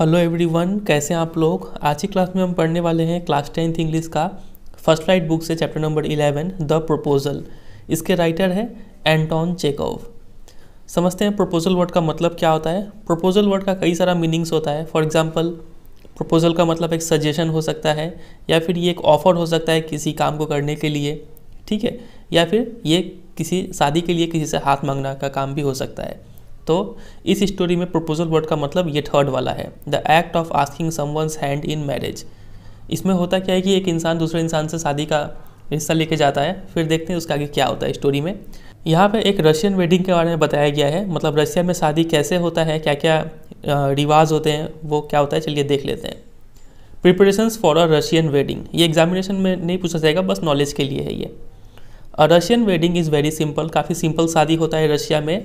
Hello everyone कैसे हैं आप लोग आज की क्लास में हम पढ़ने वाले हैं क्लास टेंथ इंग्लिश का फर्स्ट लाइट बुक से chapter number eleven the proposal इसके राइटर है एंटोन चेकोव समझते हैं प्रपोजल वर्ड का मतलब क्या होता है प्रपोजल वर्ड का कई सारा मीनिंग्स होता है फॉर एग्जाम्पल प्रपोजल का मतलब एक सजेशन हो सकता है या फिर ये एक ऑफर हो सकता है किसी काम को करने के लिए ठीक है या फिर ये किसी शादी के लिए किसी से हाथ मांगना का काम भी हो सकता है तो इस स्टोरी में प्रपोजल वर्ड का मतलब ये थर्ड वाला है the act of asking someone's hand in marriage इसमें होता क्या है कि एक इंसान दूसरे इंसान से शादी का हिस्सा लेके जाता है फिर देखते हैं उसका आगे क्या होता है स्टोरी में यहाँ पे एक रशियन वेडिंग के बारे में बताया गया है मतलब रशिया में शादी कैसे होता है क्या क्या रिवाज होते हैं वो क्या होता है चलिए देख लेते हैं preparations for a Russian wedding ये एग्जामिनेशन में नहीं पूछा जाएगा बस नॉलेज के लिए है ये a Russian wedding is very simple काफ़ी सिंपल शादी होता है रशिया में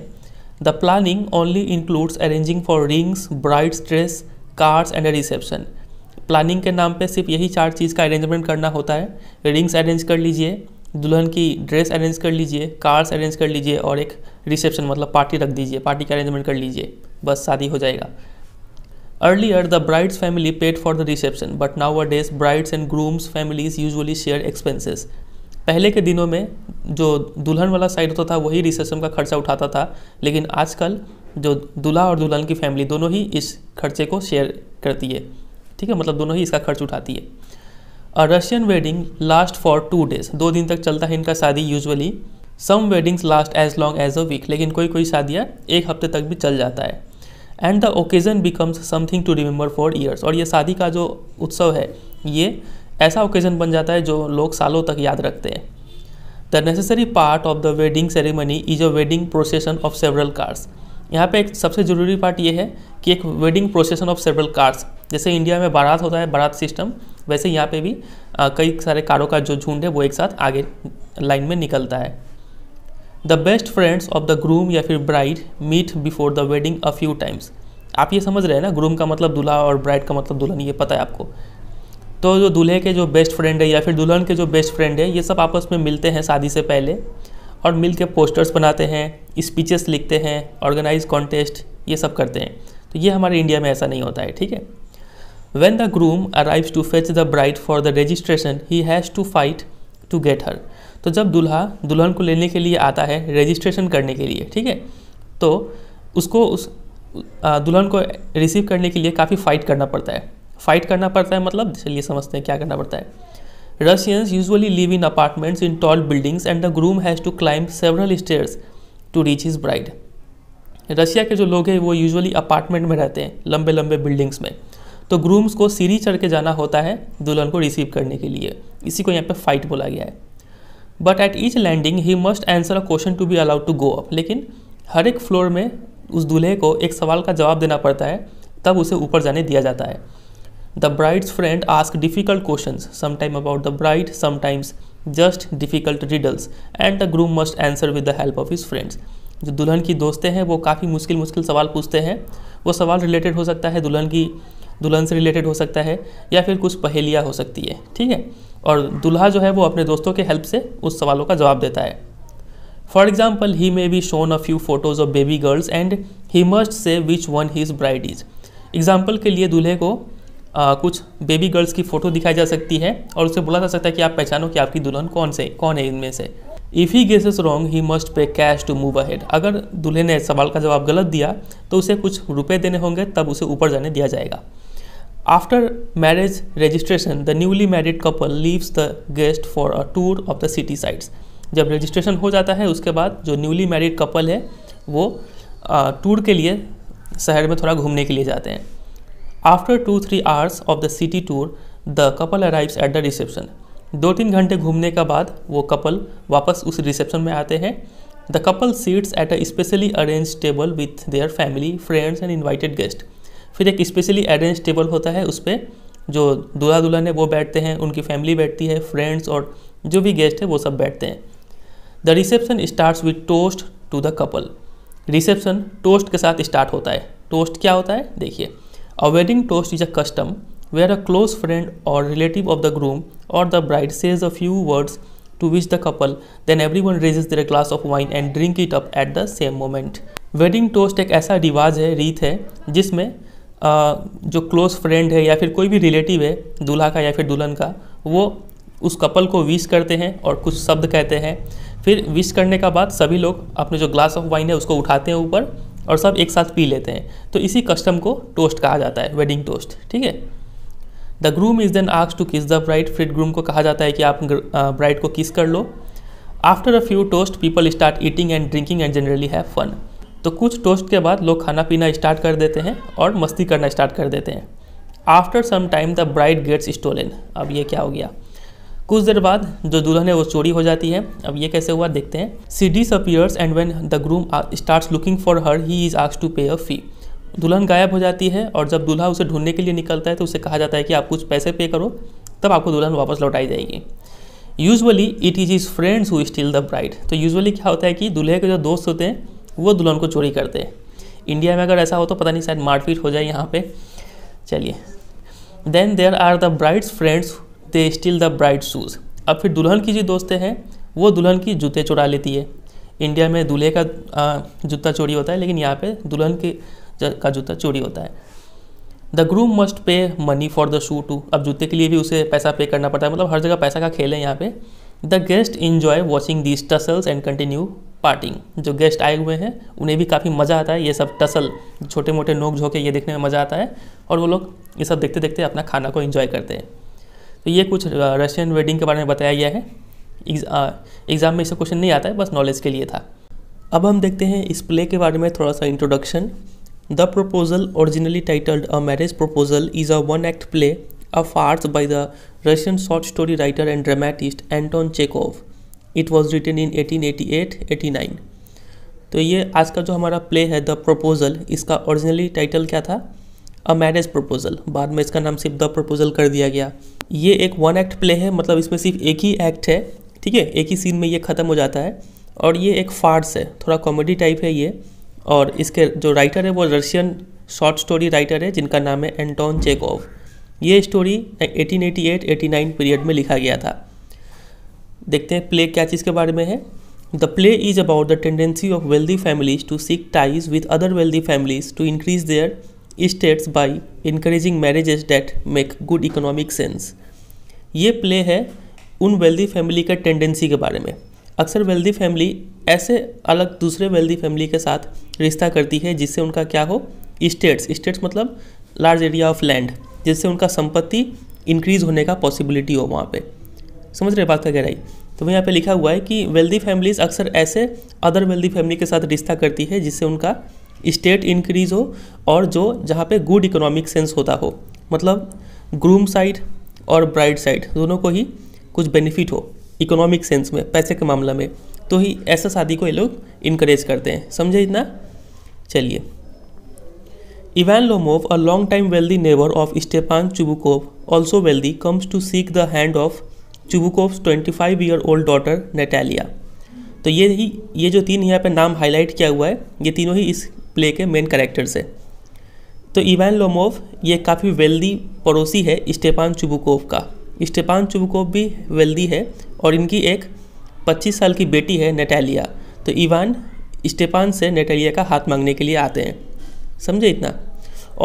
the planning only includes arranging for rings bride's dress cars and reception planning के नाम पे सिर्फ यही चार चीज़ का अरेंजमेंट करना होता है रिंग्स अरेंज कर लीजिए दुल्हन की ड्रेस अरेंज कर लीजिए कार्स अरेंज कर लीजिए और एक रिसेप्शन मतलब पार्टी रख दीजिए पार्टी का अरेंजमेंट कर लीजिए बस शादी हो जाएगा earlier the bride's family paid for the reception but nowadays bride's and groom's families usually share expenses पहले के दिनों में जो दुल्हन वाला साइड होता था वही रिसेप्शन का खर्चा उठाता था लेकिन आजकल जो दूल्हा और दुल्हन की फैमिली दोनों ही इस खर्चे को शेयर करती है ठीक है मतलब दोनों ही इसका खर्च उठाती है और Russian wedding last for two days दो दिन तक चलता है इनका शादी usually some weddings last as long as a week लेकिन कोई कोई शादियाँ एक हफ्ते तक भी चल जाता है and the occasion becomes something to remember for years और ये शादी का जो उत्सव है ये ऐसा ओकेज़न बन जाता है जो लोग सालों तक याद रखते हैं the necessary part of the wedding ceremony is a wedding procession of several cars यहाँ पे एक सबसे ज़रूरी पार्ट ये है कि एक wedding procession of several cars जैसे इंडिया में बारात होता है बारात सिस्टम वैसे यहाँ पे भी आ, कई सारे कारों का जो झुंड है वो एक साथ आगे लाइन में निकलता है the best friends of the groom या फिर bride meet before the wedding a few times आप ये समझ रहे हैं ना ग्रूम का मतलब दूल्हा और ब्राइड का मतलब दुल्हन ये पता है आपको तो जो दूल्हे के जो बेस्ट फ्रेंड है या फिर दुल्हन के जो बेस्ट फ्रेंड है ये सब आपस में मिलते हैं शादी से पहले और मिल के पोस्टर्स बनाते हैं स्पीचेस लिखते हैं ऑर्गेनाइज कॉन्टेस्ट ये सब करते हैं तो ये हमारे इंडिया में ऐसा नहीं होता है ठीक है when the groom arrives to fetch the bride for the registration he has to fight to get her तो जब दूल्हा दुल्हन को लेने के लिए आता है रजिस्ट्रेशन करने के लिए ठीक है तो उसको उस दुल्हन को रिसीव करने के लिए काफ़ी फाइट करना पड़ता है फाइट करना पड़ता है मतलब चलिए समझते हैं क्या करना पड़ता है Russians usually live in apartments in tall buildings and the groom has to climb several stairs to reach his bride Russia के जो लोग हैं वो यूजअली अपार्टमेंट में रहते हैं लंबे लंबे बिल्डिंग्स में तो ग्रूम्स को सीढ़ी चढ़ के जाना होता है दुल्हन को रिसीव करने के लिए इसी को यहाँ पे फाइट बोला गया है but at each landing he must answer a question to be allowed to go up लेकिन हर एक फ्लोर में उस दूल्हे को एक सवाल का जवाब देना पड़ता है तब उसे ऊपर जाने दिया जाता है The bride's friend asked difficult questions, sometimes about the bride, sometimes just difficult riddles, and the groom must answer with the help of his friends. जो दुल्हन की दोस्तें हैं वो काफ़ी मुश्किल मुश्किल सवाल पूछते हैं वो सवाल रिलेटेड हो सकता है दुल्हन की दुल्हन से रिलेटेड हो सकता है या फिर कुछ पहेलियाँ हो सकती है ठीक है और दुल्हा जो है वो अपने दोस्तों के हेल्प से उस सवालों का जवाब देता है for example he may be shown a few photos of baby girls and he must say which one his bride is example के लिए दूल्हे को आ, कुछ बेबी गर्ल्स की फ़ोटो दिखाई जा सकती है और उसे बोला जा सकता है कि आप पहचानो कि आपकी दुल्हन कौन से कौन है इनमें से if he guesses wrong he must pay cash to move ahead अगर दूल्हे ने सवाल का जवाब गलत दिया तो उसे कुछ रुपए देने होंगे तब उसे ऊपर जाने दिया जाएगा after marriage registration the newly married couple leaves the guest for a tour of the city sides जब रजिस्ट्रेशन हो जाता है उसके बाद जो न्यूली मैरिड कपल है वो टूर के लिए शहर में थोड़ा घूमने के लिए जाते हैं after two three hours of the city tour the couple arrives at the reception दो तीन घंटे घूमने के बाद वो कपल वापस उस रिसेप्शन में आते हैं the couple seats at a specially arrange table with their family friends and invited guest फिर एक स्पेशली अरेंज टेबल होता है उस पर जो दूल्हा दुल्हन है वो बैठते हैं उनकी फैमिली बैठती है फ्रेंड्स और जो भी गेस्ट है वो सब बैठते हैं the reception start with toast to the couple reception toast के साथ स्टार्ट होता है टोस्ट क्या होता है देखिए A wedding toast is a custom where a close friend or relative of the groom or the bride says a few words to wish the couple, then everyone raises their glass of wine and drink it up at the same moment. Wedding toast एक ऐसा रिवाज है रीत है जिसमें जो close friend है या फिर कोई भी रिलेटिव है दूल्हा का या फिर दुल्हन का वो उस कपल को विश करते हैं और कुछ शब्द कहते हैं फिर विश करने का बाद सभी लोग अपने जो ग्लास ऑफ वाइन है उसको उठाते हैं ऊपर और सब एक साथ पी लेते हैं तो इसी कस्टम को टोस्ट कहा जाता है वेडिंग टोस्ट ठीक है द ग्रूम इज़ देन आक्स टू किस द ब्राइट फिर ग्रूम को कहा जाता है कि आप ब्राइट को किस कर लो after a few toast people start eating and drinking and generally have fun तो कुछ टोस्ट के बाद लोग खाना पीना स्टार्ट कर देते हैं और मस्ती करना स्टार्ट कर देते हैं after some time the bride gets stolen अब ये क्या हो गया कुछ देर बाद जो दुल्हन है वो चोरी हो जाती है अब ये कैसे हुआ देखते हैं she disappears and when the groom start looking for her he is आक्स टू पे अ फी दुल्हन गायब हो जाती है और जब दूल्हा उसे ढूंढने के लिए निकलता है तो उसे कहा जाता है कि आप कुछ पैसे पे करो तब आपको दुल्हन वापस लौटाई जाएगी usually it is is friends who steal the bride तो यूजअली क्या होता है कि दूल्हे के जो दोस्त होते हैं वो दुल्हन को चोरी करते हैं इंडिया में अगर ऐसा हो तो पता नहीं शायद मारपीट हो जाए यहाँ पे चलिए then there are the bride's friends they steal the bride shoes अब फिर दुल्हन की जो दोस्तें हैं वो दुल्हन की जूते चुरा लेती है इंडिया में दूल्हे का जूता चोरी होता है लेकिन यहाँ पे दुल्हन के का जूता चोरी होता है the groom must pay money for the shoe too अब जूते के लिए भी उसे पैसा पे करना पड़ता है मतलब हर जगह पैसा का खेल है यहाँ पे the guest enjoy watching these tussles and continue partying जो गेस्ट आए हुए हैं उन्हें भी काफ़ी मज़ा आता है ये सब टसल छोटे मोटे नोक झोंके ये देखने में मज़ा आता है और वो लोग ये सब देखते देखते अपना खाना को इन्जॉय करते हैं तो ये कुछ रशियन वेडिंग के बारे में बताया गया है एग्ज़ाम में इसका क्वेश्चन नहीं आता है बस नॉलेज के लिए था अब हम देखते हैं इस प्ले के बारे में थोड़ा सा introduction the proposal originally titled a marriage proposal is a one act play a farce by the Russian short story writer and dramatist Anton Chekhov it was written in eighteen eighty तो ये आज का जो हमारा play है the proposal इसका originally title क्या था अ मैरिज प्रपोजल बाद में इसका नाम सिर्फ द प्रपोजल कर दिया गया ये एक वन एक्ट प्ले है मतलब इसमें सिर्फ एक ही एक्ट है ठीक है एक ही सीन में ये ख़त्म हो जाता है और ये एक फार्स है थोड़ा कॉमेडी टाइप है ये और इसके जो राइटर है वो रशियन शॉर्ट स्टोरी राइटर है जिनका नाम है एंटोन चेकोव ये स्टोरी 1888 89 पीरियड में लिखा गया था देखते हैं प्ले क्या चीज़ के बारे में है the play is about the tendency of wealthy families to seek ties with other wealthy families to increase their status by encouraging marriages that make good economic sense ये प्ले है उन वेल्दी फैमिली के tendency के बारे में अक्सर wealthy family ऐसे अलग दूसरे वेल्दी फैमिली के साथ रिश्ता करती है जिससे उनका क्या हो स्टेट्स स्टेट्स मतलब लार्ज एरिया ऑफ लैंड जिससे उनका संपत्ति इंक्रीज होने का पॉसिबिलिटी हो वहाँ पे समझ रहे बात का गहराई तो यहाँ पे लिखा हुआ है कि वेल्दी फैमिलीज़ अक्सर ऐसे अदर वेल्दी फैमिली के साथ रिश्ता करती है जिससे उनका स्टेट इंक्रीज हो और जो जहाँ पे गुड इकोनॉमिक सेंस होता हो मतलब ग्रूम साइड और ब्राइड साइड दोनों को ही कुछ बेनिफिट हो इकोनॉमिक सेंस में पैसे के मामले में तो ही ऐसा शादी को ये लोग इनक्रेज करते हैं समझे इतना चलिए Ivan Lomov a long time wealthy neighbour of Stepan Chubukov also wealthy comes to seek the hand of Chubukov twenty five year old daughter Natalia तो ये ही ये जो तीन यहाँ पे नाम हाईलाइट किया हुआ है ये तीनों ही इस प्ले के मेन करेक्टर्स है तो इवान लोमोव ये काफ़ी वेल्दी पड़ोसी है स्टेपान चुबुकोव का स्टेपान चुबुकोव भी वेल्दी है और इनकी एक 25 साल की बेटी है नेटालिया तो इवान स्टेपान से नेटालिया का हाथ मांगने के लिए आते हैं समझे इतना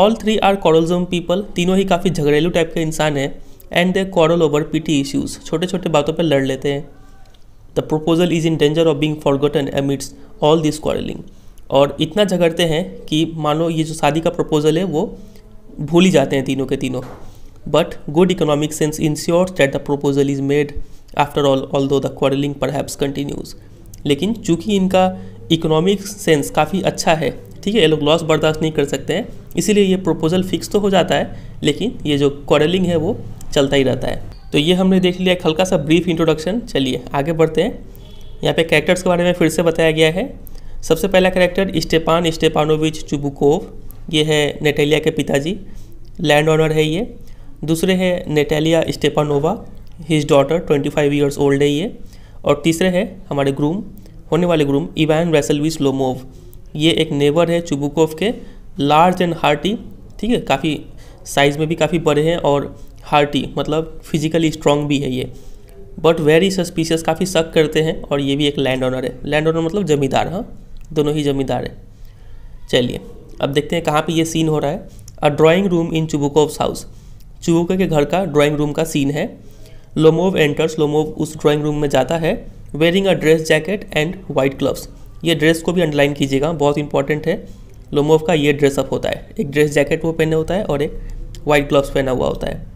all three are quarrelsome people तीनों ही काफ़ी झगड़ेलू टाइप के इंसान हैं and they quarrel over petty issues छोटे छोटे बातों पर लड़ लेते हैं the proposal is in danger of being forgotten amidst all this quarrelling और इतना झगड़ते हैं कि मानो ये जो शादी का प्रपोजल है वो भूल ही जाते हैं तीनों के तीनों but good economic sense ensures that the proposal is made after all all though the quarrelling perhaps continues लेकिन चूंकि इनका इकोनॉमिक सेंस काफ़ी अच्छा है ठीक है ये लोग लॉस बर्दाश्त नहीं कर सकते हैं इसीलिए ये प्रपोजल फिक्स तो हो जाता है लेकिन ये जो क्वारलिंग है वो चलता ही रहता है तो ये हमने देख लिया एक हल्का सा ब्रीफ इंट्रोडक्शन चलिए आगे बढ़ते हैं यहाँ पे कैरेक्टर्स के बारे में फिर से बताया गया है सबसे पहला कैरेक्टर स्टेपान स्टेपानोविच चुबुकोव ये है नेटेलिया के पिताजी लैंड ऑनर है ये दूसरे है Natalia Stepanova his daughter 25 five years old है ये और तीसरे है हमारे ग्रूम होने वाले ग्रूम इवान वेसलविस लोमोव ये एक नेवर है चुबुकोव के लार्ज एंड हार्टी ठीक है काफ़ी साइज़ में भी काफ़ी बड़े हैं और हार्टी मतलब फिजिकली स्ट्रांग भी है ये बट वेरी सस्पिशियस काफ़ी शक करते हैं और ये भी एक लैंड ऑनर है लैंड ऑनर मतलब ज़मींदार हाँ दोनों ही ज़मींदार है चलिए अब देखते हैं कहाँ पे ये सीन हो रहा है a drawing room in Chubukov's house Chubukov के घर का ड्राइंग रूम का सीन है लोमोव एंटर्स लोमोव उस ड्राइंग रूम में जाता है wearing a dress jacket and white gloves ये ड्रेस को भी अंडरलाइन कीजिएगा बहुत इंपॉर्टेंट है लोमोव का ये ड्रेसअप होता है एक ड्रेस जैकेट वो पहने होता है और एक वाइट ग्लव्स पहना हुआ होता है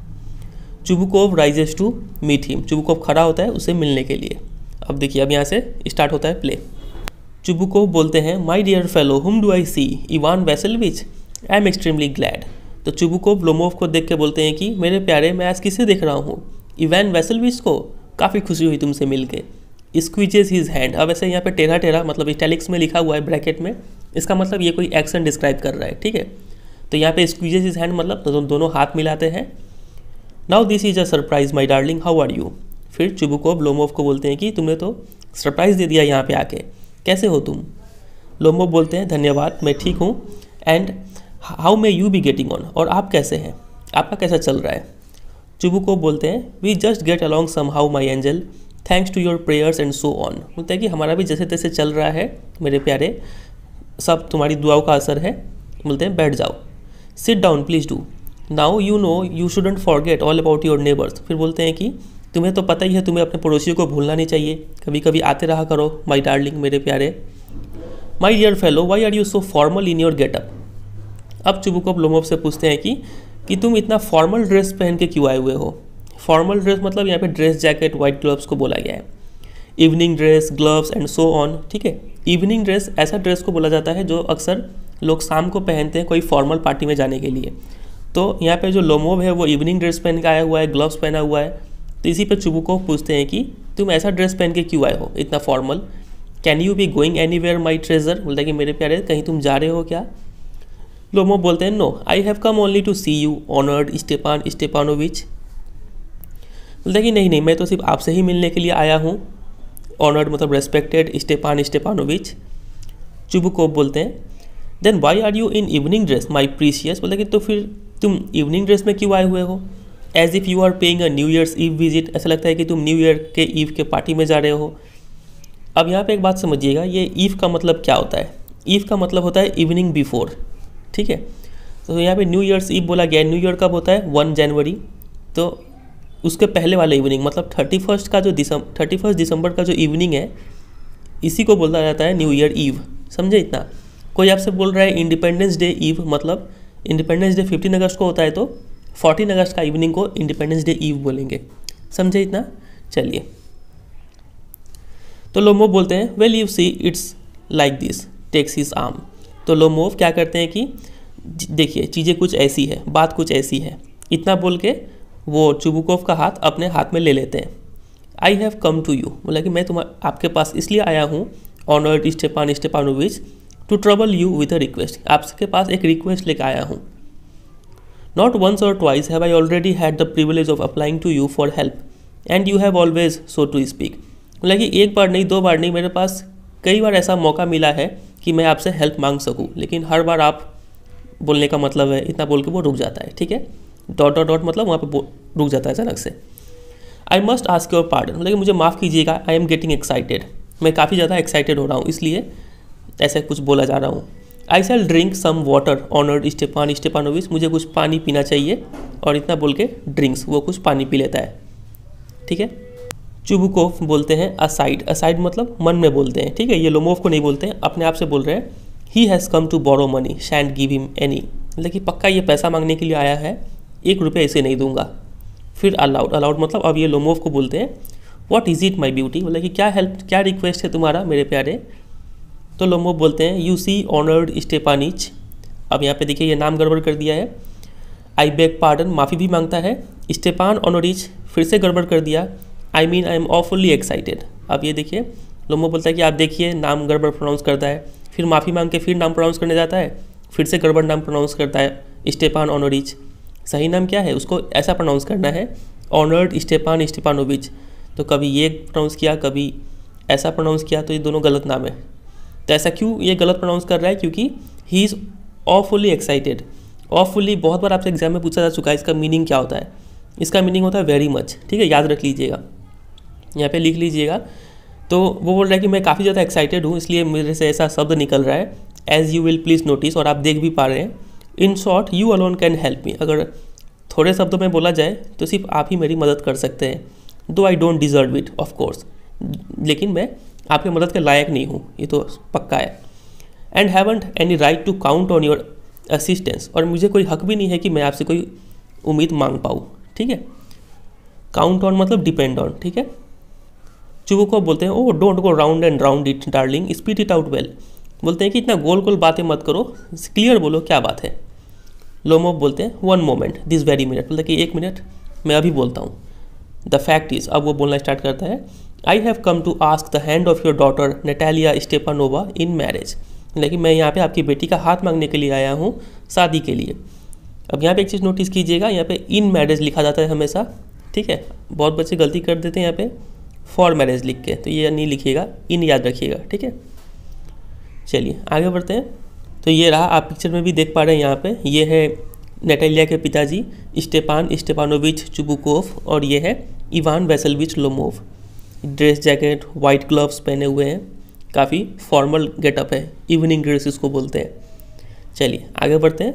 Chubukov rises to meet him Chubukov खड़ा होता है उसे मिलने के लिए अब देखिए अब यहाँ से स्टार्ट होता है प्ले चुबुकोव बोलते हैं my dear fellow whom do I see Ivan Vassilyevich I am extremely glad तो चुबुकोव लोमोव को देख के बोलते हैं कि मेरे प्यारे मैं आज किसे देख रहा हूँ इवान वेसलविच को काफ़ी खुशी हुई तुमसे मिल के स्क्विचेज हिज हैंड अब ऐसे यहाँ पे टेढ़ा टेढ़ा मतलब इटैलिक्स में लिखा हुआ है ब्रैकेट में इसका मतलब ये कोई एक्शन डिस्क्राइब कर रहा है ठीक है तो यहाँ पे स्क्विजेज हिज हैंड मतलब तो दोनों हाथ मिलाते हैं now this is a surprise my darling how are you फिर चुबुकोव लोमोव को बोलते हैं कि तुमने तो सरप्राइज़ दे दिया यहाँ पे आके कैसे हो तुम लोमोव बोलते हैं धन्यवाद मैं ठीक हूँ and how may you be getting on और आप कैसे हैं आपका कैसा चल रहा है चुबुकोव बोलते हैं we just get along somehow my angel thanks to your prayers and so on बोलते हैं कि हमारा भी जैसे तैसे चल रहा है मेरे प्यारे सब तुम्हारी दुआओं का असर है बोलते हैं बैठ जाओ sit down please do now you know you shouldn't forget all about your neighbours फिर बोलते हैं कि तुम्हें तो पता ही है तुम्हें अपने पड़ोसियों को भूलना नहीं चाहिए कभी कभी आते रहा करो माई डार्लिंग मेरे प्यारे my dear fellow why are you so formal in your getup अब चुबुकअप लोमोप से पूछते हैं कि कि तुम इतना फॉर्मल ड्रेस पहन के क्यों आए हुए हो फॉर्मल ड्रेस मतलब यहाँ पे ड्रेस जैकेट वाइट ग्लव्स को बोला गया है evening dress gloves and so on ठीक है इवनिंग ड्रेस ऐसा ड्रेस को बोला जाता है जो अक्सर लोग शाम को पहनते हैं कोई फॉर्मल पार्टी में जाने के लिए तो यहाँ पे जो लोमोव है वो इवनिंग ड्रेस पहन के आया हुआ है ग्लव्स पहना हुआ है तो इसी पे चुबुको पूछते हैं कि तुम ऐसा ड्रेस पहन के क्यों आए हो इतना formal can you be going anywhere my treasure बोलता कि मेरे प्यारे कहीं तुम जा रहे हो क्या लोमोब बोलते हैं no I have come only to see you honoured Stepan Stepanovich बोलते हैं कि नहीं नहीं मैं तो सिर्फ आपसे ही मिलने के लिए आया हूँ ऑनर्ड मतलब रेस्पेक्टेड स्टेपान स्टेपानोविच चुबुकोप बोलते हैं then why are you in evening dress my precious बोलते कि तो फिर तुम इवनिंग ड्रेस में क्यों आए हुए हो as if you are paying a New Year's Eve visit ऐसा लगता है कि तुम न्यू ईयर के ईव के पार्टी में जा रहे हो अब यहाँ पे एक बात समझिएगा ये ईव का मतलब क्या होता है ईव का मतलब होता है इवनिंग बिफोर ठीक है तो यहाँ पे न्यू ईयर्स ईव बोला गया है न्यू ईयर कब होता है वन जनवरी तो उसके पहले वाला इवनिंग मतलब थर्टी फर्स्ट का जो दिसंबर थर्टी फर्स्ट दिसंबर का जो इवनिंग है इसी को बोला जाता है न्यू ईयर ईव समझे इतना कोई आपसे बोल रहा है इंडिपेंडेंस डे ईव मतलब इंडिपेंडेंस डे फिफ्टीन अगस्त को होता है तो फोर्टीन अगस्त का इवनिंग को इंडिपेंडेंस डे ईव बोलेंगे समझे इतना चलिए तो लोमोव बोलते हैं well you see it's like this takes his arm तो लोमोव क्या करते हैं कि देखिए चीज़ें कुछ ऐसी है बात कुछ ऐसी है इतना बोल के वो चुबुकोव का हाथ अपने हाथ में ले लेते हैं I have come to you बोला कि मैं तुम्हारे आपके पास इसलिए आया हूँ honoured Stepan Stepanovich to trouble you with a request आपके पास एक रिक्वेस्ट लेकर आया हूँ नॉट वंस और twice have I already had the privilege of applying to you for help and you have always so to speak मतलब एक बार नहीं दो बार नहीं मेरे पास कई बार ऐसा मौका मिला है कि मैं आपसे हेल्प मांग सकूँ लेकिन हर बार आप बोलने का मतलब है इतना बोल के वो रुक जाता है ठीक है डॉट डॉट डॉट मतलब वहाँ पर रुक जाता है अचानक से I must ask your pardon लेकिन मुझे माफ़ कीजिएगा आई एम गेटिंग एक्साइटेड मैं काफ़ी ज़्यादा एक्साइटेड हो रहा हूँ इसलिए ऐसा कुछ बोला जा रहा हूँ I shall drink some water honoured Stepan Stepanovich मुझे कुछ पानी पीना चाहिए और इतना बोल के ड्रिंक्स वो कुछ पानी पी लेता है ठीक है चुबुकोफ बोलते हैं असाइड असाइड मतलब मन में बोलते हैं ठीक है ये लोमोफ को नहीं बोलते हैं अपने आप से बोल रहे हैं he has come to borrow money shan't give him any मतलब कि पक्का ये पैसा मांगने के लिए आया है एक रुपया इसे नहीं दूंगा फिर अलाउड अलाउड मतलब अब ये लोमोफ को बोलते हैं what is it my beauty मतलब कि क्या हेल्प क्या रिक्वेस्ट है तुम्हारा मेरे प्यारे तो लोमो बोलते हैं यू सी ऑनर्ड स्टेपानिच अब यहाँ पे देखिए ये नाम गड़बड़ कर दिया है आई बेग पार्डन माफ़ी भी मांगता है स्टेपान ऑनरिच फिर से गड़बड़ कर दिया I mean I am fully excited अब ये देखिए लोमो बोलता है कि आप देखिए नाम गड़बड़ प्रोनाउंस करता है फिर माफ़ी मांग के फिर नाम प्रोनाउंस करने जाता है फिर से गड़बड़ नाम प्रोनाउंस करता है स्टेपान ऑनरिच सही नाम क्या है उसको ऐसा प्रोनाउंस करना है ऑनर्ड स्टेपान स्टेपानोविच तो कभी ये प्रोनाउंस किया कभी ऐसा प्रोनाउंस किया तो ये दोनों गलत नाम है तो ऐसा क्यों ये गलत प्रोनाउंस कर रहा है क्योंकि he is awfully excited awfully बहुत बार आपसे एग्जाम में पूछा जा चुका है इसका मीनिंग क्या होता है इसका मीनिंग होता है वेरी मच ठीक है याद रख लीजिएगा यहाँ पे लिख लीजिएगा तो वो बोल रहा है कि मैं काफ़ी ज़्यादा एक्साइटेड हूँ इसलिए मेरे से ऐसा शब्द निकल रहा है as you will please notice और आप देख भी पा रहे हैं in short you alone can help me अगर थोड़े शब्दों में बोला जाए तो सिर्फ आप ही मेरी मदद कर सकते हैं दो I don't deserve it of course लेकिन मैं आपकी मदद के लायक नहीं हूँ ये तो पक्का है and haven't any right to count on your assistance और मुझे कोई हक भी नहीं है कि मैं आपसे कोई उम्मीद मांग पाऊँ ठीक है काउंट ऑन मतलब डिपेंड ऑन ठीक है चुगू को बोलते हैं oh don't go round and round it darling spit it out well बोलते हैं कि इतना गोल गोल बातें मत करो क्लियर बोलो क्या बात है लोमो बोलते हैं one moment this very minute बोलते कि एक मिनट मैं अभी बोलता हूँ द फैक्ट इज़ अब वो बोलना स्टार्ट करता है I have come to ask the hand of your daughter Natalia Stepanova in marriage लेकिन मैं यहाँ पे आपकी बेटी का हाथ मांगने के लिए आया हूँ शादी के लिए अब यहाँ पे एक चीज़ नोटिस कीजिएगा यहाँ पे इन मैरिज लिखा जाता है हमेशा ठीक है बहुत बच्चे गलती कर देते हैं यहाँ पे फॉर मैरिज लिख के तो ये नहीं लिखिएगा इन याद रखिएगा ठीक है चलिए आगे बढ़ते हैं तो ये रहा आप पिक्चर में भी देख पा रहे हैं यहाँ पर ये है नेटेलिया के पिताजी स्टेपान स्टेपानोविच चुबुकोव और ये है Ivan Vassilyevich Lomov dress jacket white gloves पहने हुए हैं काफ़ी फॉर्मल गेटअप है इवनिंग ड्रेस इसको बोलते हैं चलिए आगे बढ़ते हैं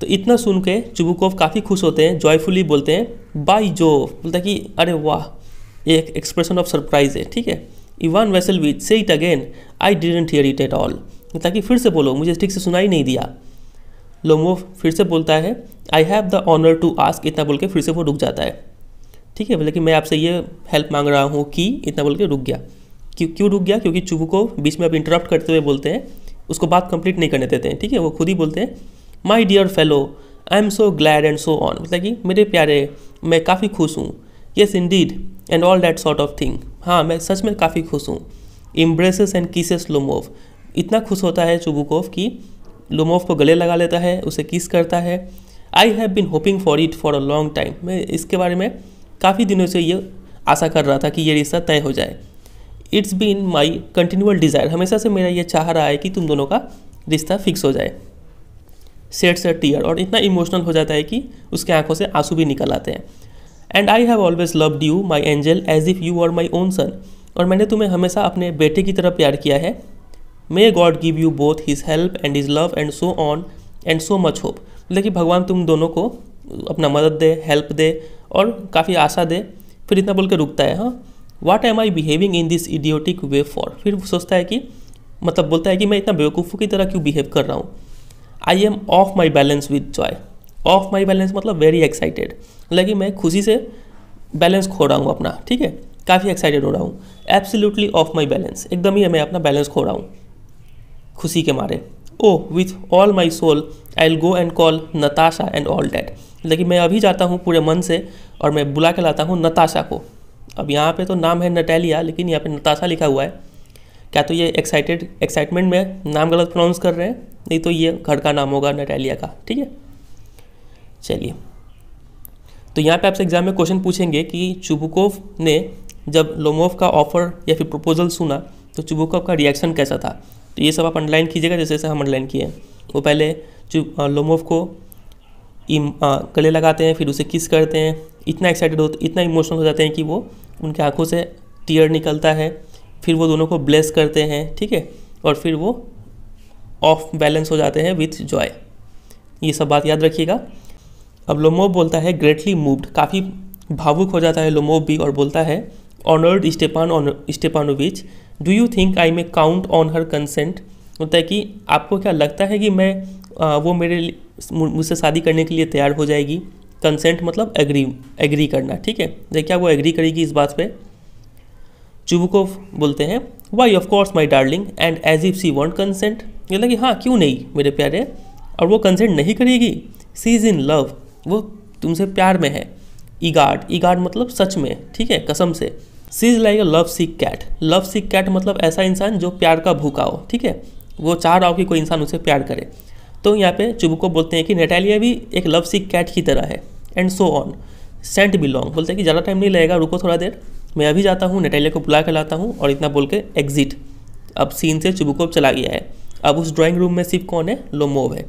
तो इतना सुन के चुबुकोव काफ़ी खुश होते हैं जॉयफुली बोलते हैं बाई जो बोलता है कि अरे वाह एक एक्सप्रेशन ऑफ सरप्राइज है ठीक है इवान वेसल विच से it again I didn't hear it at all ताकि फिर से बोलो मुझे ठीक से सुनाई नहीं दिया लोमोव फिर से बोलता है I have the honour to ask इतना बोल के फिर से वो रुक जाता है ठीक है कि मैं आपसे ये हेल्प मांग रहा हूँ कि इतना बोल के रुक गया क्यों क्यों रुक गया क्योंकि चुबू को बीच में आप इंटरप्ट करते हुए बोलते हैं उसको बात कंप्लीट नहीं करने देते हैं ठीक है वो खुद ही बोलते हैं my dear fellow I am so glad and so on मतलब कि मेरे प्यारे मैं काफ़ी खुश हूँ yes indeed and all that sort of thing हाँ मैं सच में काफ़ी खुश हूँ इम्ब्रेसेस एंड किसेस लोमोव इतना खुश होता है चुबुकोव कि लोमोव को गले लगा लेता है उसे किस करता है I have been hoping for it for a long time मैं इसके बारे में काफ़ी दिनों से ये आशा कर रहा था कि ये रिश्ता तय हो जाए it's been my continual desire हमेशा से मेरा ये चाह रहा है कि तुम दोनों का रिश्ता फिक्स हो जाए सेट सेट टीयर और इतना इमोशनल हो जाता है कि उसके आंखों से आंसू भी निकल आते हैं and I have always loved you my angel as if you are my own son और मैंने तुम्हें हमेशा अपने बेटे की तरह प्यार किया है may God give you both his help and his love and so on and so much hope मतलब कि भगवान तुम दोनों को अपना मदद दे हेल्प दे और काफ़ी आशा दे फिर इतना बोल के रुकता है हाँ what am I behaving in this idiotic way for फिर सोचता है कि मतलब बोलता है कि मैं इतना बेवकूफ़ों की तरह क्यों बिहेव कर रहा हूँ I am off my balance with joy off my balance मतलब वेरी एक्साइटेड लेकिन मैं खुशी से बैलेंस खो रहा हूँ अपना ठीक है काफ़ी एक्साइटेड हो रहा हूँ एब्सोल्यूटली ऑफ माई बैलेंस एकदम ही मैं अपना बैलेंस खो रहा हूँ खुशी के मारे oh with all my soul I will go and call Natasha and all that लेकिन मैं अभी जाता हूँ पूरे मन से और मैं बुला के लाता हूँ नताशा को अब यहाँ पे तो नाम है नटैलिया लेकिन यहाँ पे नताशा लिखा हुआ है क्या तो ये एक्साइटेड एक्साइटमेंट में नाम गलत प्रोनाउंस कर रहे हैं नहीं तो ये घर का नाम होगा नटैलिया का ठीक है चलिए तो यहाँ पे आपसे एग्जाम में क्वेश्चन पूछेंगे कि चुबुकोव ने जब लोमोव का ऑफर या फिर प्रपोजल सुना तो चुबुकोव का रिएक्शन कैसा था तो ये सब आप अंडरलाइन कीजिएगा जैसे जैसे हम अंडरलाइन किए वो पहले लोमोव को गले लगाते हैं फिर उसे किस करते हैं इतना एक्साइटेड होते इतना इमोशनल हो जाते हैं कि वो उनके आँखों से टीयर निकलता है फिर वो दोनों को ब्लेस करते हैं ठीक है और फिर वो ऑफ बैलेंस हो जाते हैं विथ जॉय ये सब बात याद रखिएगा अब लोमोब बोलता है ग्रेटली मूव्ड काफ़ी भावुक हो जाता है लोमोब भी और बोलता है honoured Stepan Stepanovich do you think I may count on her consent होता है कि आपको क्या लगता है कि मैं वो मेरे मुझसे शादी करने के लिए तैयार हो जाएगी कंसेंट मतलब एग्री एग्री करना ठीक है देखिए वो एग्री करेगी इस बात पे चुबकोव बोलते हैं why of course my darling and as if she won't consent मतलब कि हाँ क्यों नहीं मेरे प्यारे और वो कंसेंट नहीं करेगी सी इज़ इन लव वो तुमसे प्यार में है ईगार्ड ईगार्ड मतलब सच में ठीक है कसम से she is like a love sick cat love sick cat मतलब ऐसा इंसान जो प्यार का भूखा हो ठीक है वो चाह रहा हो कि कोई इंसान उसे प्यार करे तो यहाँ पे चुबको बोलते हैं कि नेटालिया भी एक लव सी कैट की तरह है एंड सो ऑन सेंट बिलोंग बोलते हैं कि ज़्यादा टाइम नहीं लगेगा रुको थोड़ा देर मैं अभी जाता हूँ नेटालिया को बुला कर लाता हूँ और इतना बोल के एग्जिट अब सीन से चुबको चला गया है अब उस ड्राइंग रूम में सिर्फ कौन है लोमोव है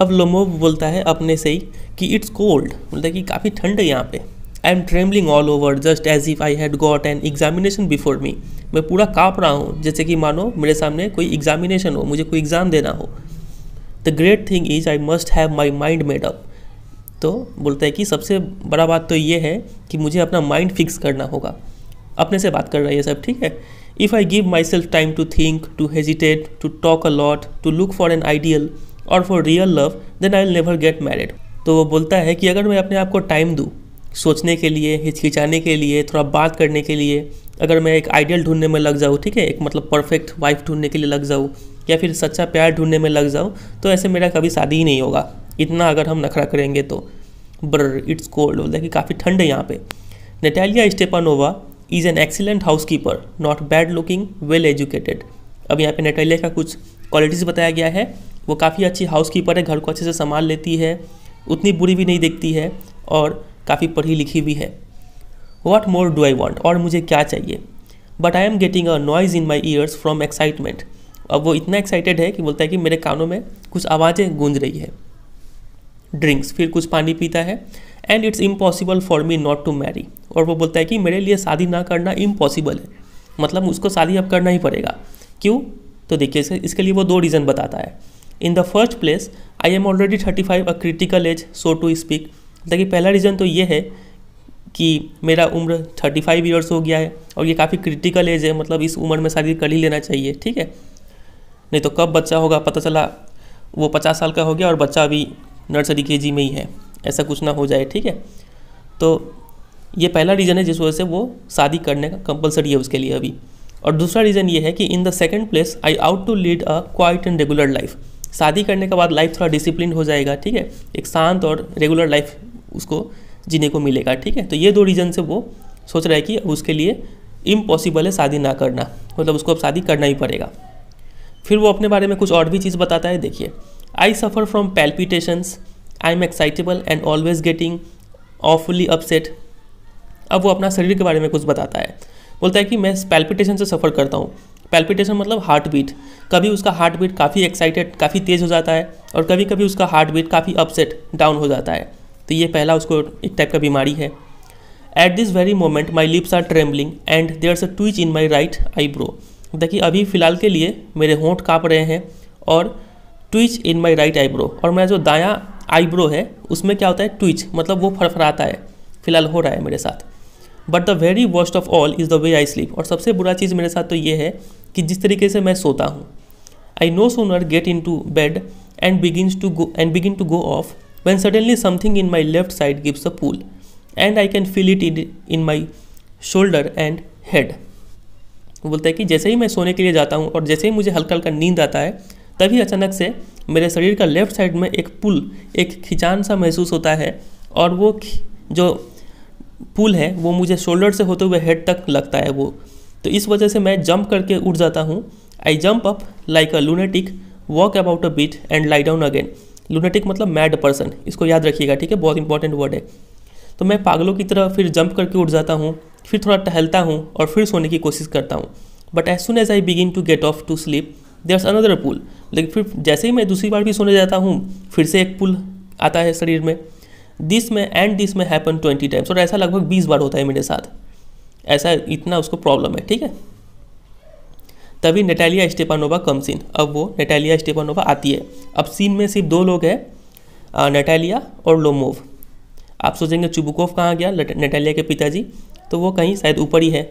अब लोमोव बोलता है अपने से ही कि इट्स कोल्ड बोलता है कि काफ़ी ठंड है यहाँ पे I am travelling all over just as if I had got an examination before me मैं पूरा काँप रहा हूँ जैसे कि मानो मेरे सामने कोई एग्जामिनेशन हो मुझे कोई एग्ज़ाम देना हो the great thing is I must have my mind made up तो बोलता है कि सबसे बड़ा बात तो ये है कि मुझे अपना माइंड फिक्स करना होगा अपने से बात कर रहा है ये सब ठीक है if I give myself time to think to hesitate to talk a lot to look for an ideal or for real love then I will never get married तो वो बोलता है कि अगर मैं अपने आप को टाइम दूँ सोचने के लिए हिचकिचाने के लिए थोड़ा बात करने के लिए अगर मैं एक आइडियल ढूंढने में लग जाऊँ ठीक है एक मतलब परफेक्ट वाइफ ढूंढने के लिए लग जाऊँ या फिर सच्चा प्यार ढूंढने में लग जाऊँ तो ऐसे मेरा कभी शादी ही नहीं होगा इतना अगर हम नखरा करेंगे तो ब्र इट्स कोल्ड बोलता है कि काफ़ी ठंड है यहाँ पे Natalia Stepanovna is an excellent housekeeper not bad looking well educated अब यहाँ पे नेटालिया का कुछ क्वालिटीज़ बताया गया है वो काफ़ी अच्छी हाउस कीपर है घर को अच्छे से संभाल लेती है उतनी बुरी भी नहीं देखती है और काफ़ी पढ़ी लिखी भी है वाट मोर डू आई वॉन्ट और मुझे क्या चाहिए but I am getting a noise in my ears from excitement अब वो इतना एक्साइटेड है कि बोलता है कि मेरे कानों में कुछ आवाज़ें गूंज रही है ड्रिंक्स फिर कुछ पानी पीता है and it's impossible for me not to marry और वो बोलता है कि मेरे लिए शादी ना करना इम्पॉसिबल है मतलब उसको शादी अब करना ही पड़ेगा क्यों तो देखिए इसके लिए वो दो रीज़न बताता है in the first place I am already thirty five a critical age so to speak देखिए पहला रीज़न तो ये है कि मेरा उम्र थर्टी फाइव ईयर्स हो गया है और ये काफ़ी क्रिटिकल एज है मतलब इस उम्र में शादी कर ही लेना चाहिए ठीक है नहीं तो कब बच्चा होगा पता चला वो पचास साल का हो गया और बच्चा अभी नर्सरी के जी में ही है ऐसा कुछ ना हो जाए ठीक है तो ये पहला रीज़न है जिस वजह से वो शादी करने का कंपलसरी है उसके लिए अभी और दूसरा रीज़न ये है कि in the second place I ought to lead a quiet and regular life शादी करने के बाद लाइफ थोड़ा डिसिप्लिन हो जाएगा ठीक है एक शांत और रेगुलर लाइफ उसको जीने को मिलेगा ठीक है तो ये दो रीज़न से वो सोच रहा है कि उसके लिए इम्पॉसिबल है शादी ना करना मतलब उसको अब शादी करना ही पड़ेगा फिर वो अपने बारे में कुछ और भी चीज़ बताता है देखिए I suffer from palpitations I am excitable and always getting awfully upset अब वो अपना शरीर के बारे में कुछ बताता है बोलता है कि मैं पैल्पिटेशन से सफ़र करता हूँ पैल्पिटेशन मतलब हार्ट बीट कभी उसका हार्ट बीट काफ़ी एक्साइटेड काफ़ी तेज़ हो जाता है और कभी कभी उसका हार्ट बीट काफ़ी अपसेट डाउन हो जाता है तो ये पहला उसको एक टाइप का बीमारी है at this very moment my lips are trembling and are a twitch in my right eyebrow देखिए अभी फ़िलहाल के लिए मेरे होंठ काँप रहे हैं और twitch in my right eyebrow और मेरा जो दाया आईब्रो है उसमें क्या होता है ट्विच मतलब वो फड़फड़ाता है फिलहाल हो रहा है मेरे साथ but the very worst of all is the way I sleep और सबसे बुरा चीज़ मेरे साथ तो ये है कि जिस तरीके से मैं सोता हूँ I no sooner get into bed and begin to go and begin to go off when suddenly something in my left side gives a pull and I can feel it in in my shoulder and head वो बोलता है कि जैसे ही मैं सोने के लिए जाता हूँ और जैसे ही मुझे हल्का हल्का नींद आता है तभी अचानक से मेरे शरीर का लेफ्ट साइड में एक पुल एक खिंचान सा महसूस होता है और वो जो पुल है वो मुझे शोल्डर से होते हुए हेड तक लगता है वो तो इस वजह से मैं जंप करके उठ जाता हूँ I jump up like a lunatic walk about a bit and lie down again lunatic मतलब मैड पर्सन इसको याद रखिएगा ठीक है बहुत इंपॉर्टेंट वर्ड है तो मैं पागलों की तरह फिर जंप करके उठ जाता हूँ फिर थोड़ा टहलता हूँ और फिर सोने की कोशिश करता हूँ but as soon as I begin to get off to sleep there's another pull लेकिन फिर जैसे ही मैं दूसरी बार भी सोने जाता हूँ फिर से एक पुल आता है शरीर में दिस में एंड दिस में हैपन ट्वेंटी टाइम्स और ऐसा लगभग बीस बार होता है मेरे साथ ऐसा इतना उसको प्रॉब्लम है ठीक है तभी नेटालिया स्टेपानोवा कम सीन अब वो नेटालिया स्टेपानोवा आती है अब सीन में सिर्फ दो लोग हैं नेटालिया और लोमोव आप सोचेंगे चुबुकोव कहाँ गया नेटालिया के पिताजी तो वो कहीं शायद ऊपर ही है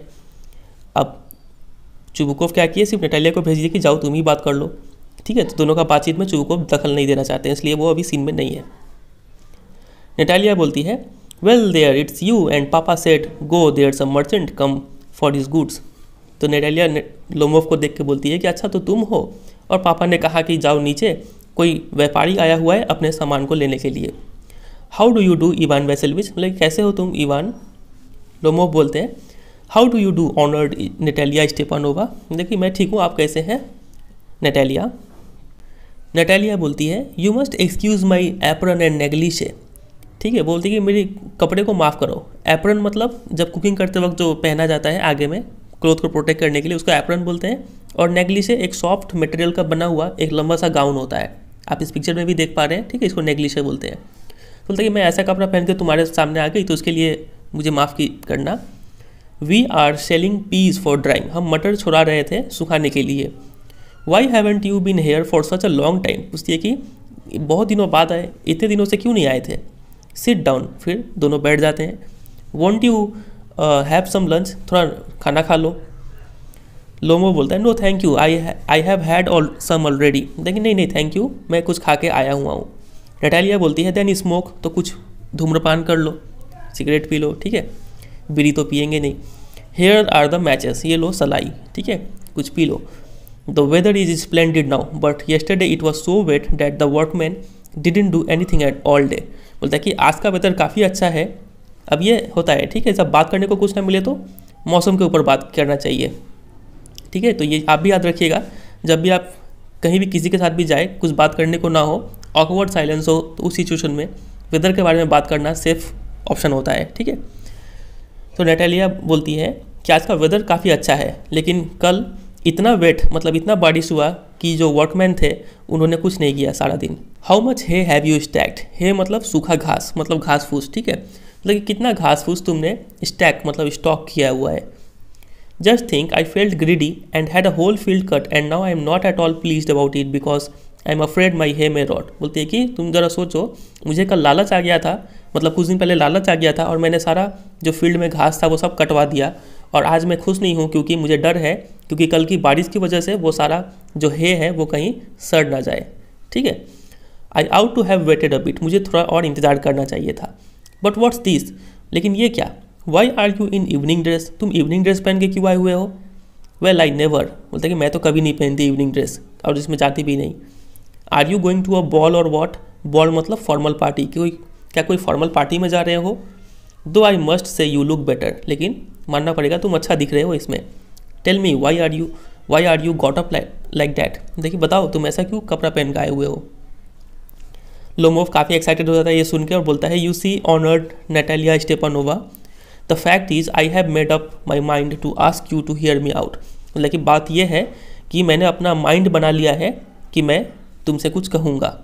अब चुबुकोव क्या किए सिर्फ नेटालिया को भेज दिया कि जाओ तुम ही बात कर लो ठीक है तो दोनों का बातचीत में चुबुकोव दखल नहीं देना चाहते हैं इसलिए वो अभी सीन में नहीं है नेटालिया बोलती है well there it's you and papa said go there some merchant come for his goods तो नेटालिया ने, लोमोव को देख के बोलती है कि अच्छा तो तुम हो और पापा ने कहा कि जाओ नीचे कोई व्यापारी आया हुआ है अपने सामान को लेने के लिए how do you do Ivan Vassilevitch like कैसे हो तुम इवान लोमोव बोलते हैं how do you do honoured Natalia Stepanovna देखिए मैं ठीक हूँ आप कैसे हैं नेटालिया नेटालिया बोलती है you must excuse my apron and negligee ठीक है बोलती कि मेरे कपड़े को माफ़ करो एप्रन मतलब जब कुकिंग करते वक्त जो पहना जाता है आगे में क्लोथ को प्रोटेक्ट करने के लिए उसको एप्रन बोलते हैं और नेगली से एक सॉफ्ट मटेरियल का बना हुआ एक लंबा सा गाउन होता है आप इस पिक्चर में भी देख पा रहे हैं ठीक है इसको नेगली से बोलते हैं बोलते कि मैं ऐसा कपड़ा पहन के तुम्हारे सामने आ गई तो उसके लिए मुझे माफ़ की करना we are shelling peas for drying हम मटर छुड़ा रहे थे सुखाने के लिए why haven't you been here for such a long time पूछती है कि बहुत दिनों बाद आए इतने दिनों से क्यों नहीं आए थे सिट डाउन फिर दोनों बैठ जाते हैं won't you have some lunch थोड़ा खाना खा लो लोमो बोलता है no thank you I I have had all some already देखिए नहीं नहीं थैंक यू मैं कुछ खा के आया हुआ हूँ रेटालिया बोलती है देन स्मोक तो कुछ धूम्रपान कर लो सिगरेट पी लो ठीक है बीड़ी तो पियेंगे नहीं हेयर आर द मैचेस ये लो सलाई ठीक है कुछ पी लो the weather is splendid now but yesterday it was so wet that the workmen didn't do anything at all day बोलता है कि आज का वेदर काफ़ी अच्छा है अब ये होता है ठीक है जब बात करने को कुछ ना मिले तो मौसम के ऊपर बात करना चाहिए ठीक है तो ये आप भी याद रखिएगा जब भी आप कहीं भी किसी के साथ भी जाए कुछ बात करने को ना हो ऑकवर्ड साइलेंस हो तो उस सिचुएशन में वेदर के बारे में बात करना सेफ ऑप्शन होता है ठीक है तो नेटालिया बोलती है कि आज का वेदर काफ़ी अच्छा है लेकिन कल इतना वेट मतलब इतना बारिश हुआ कि जो वर्कमैन थे उन्होंने कुछ नहीं किया सारा दिन how much hay have you stacked hay मतलब सूखा घास मतलब घास फूस ठीक है मतलब कितना घास फूस तुमने स्टैक मतलब स्टॉक किया हुआ है just think I felt greedy and had a whole field cut and now I am not at all pleased about it because I am afraid my hay may rot बोलते हैं कि तुम जरा सोचो मुझे कल लालच आ गया था मतलब कुछ दिन पहले लालच आ गया था और मैंने सारा जो फील्ड में घास था वो सब कटवा दिया और आज मैं खुश नहीं हूँ क्योंकि मुझे डर है क्योंकि कल की बारिश की वजह से वो सारा जो हे है वो कहीं सड़ ना जाए ठीक है I ought to have waited a bit मुझे थोड़ा और इंतज़ार करना चाहिए था बट वॉट्स दिस लेकिन ये क्या why are you in evening dress तुम इवनिंग ड्रेस पहन के क्यों आए हुए हो वेल आई नेवर बोलते कि मैं तो कभी नहीं पहनती इवनिंग ड्रेस और जिसमें जाती भी नहीं are you going to a ball or what ball मतलब फॉर्मल पार्टी कोई क्या कोई फॉर्मल पार्टी में जा रहे हो though I must say you look better लेकिन मानना पड़ेगा तुम अच्छा दिख रहे हो इसमें tell me why are you why are you got up like that देखिए बताओ तुम ऐसा क्यों कपड़ा पहन के आए हुए हो लोमोव काफ़ी एक्साइटेड हो जाता है ये सुन के और बोलता है you see honoured Natalia Stepanovna the fact is I have made up my mind to ask you to hear me out मतलब कि बात यह है कि मैंने अपना माइंड बना लिया है कि मैं तुमसे कुछ कहूँगा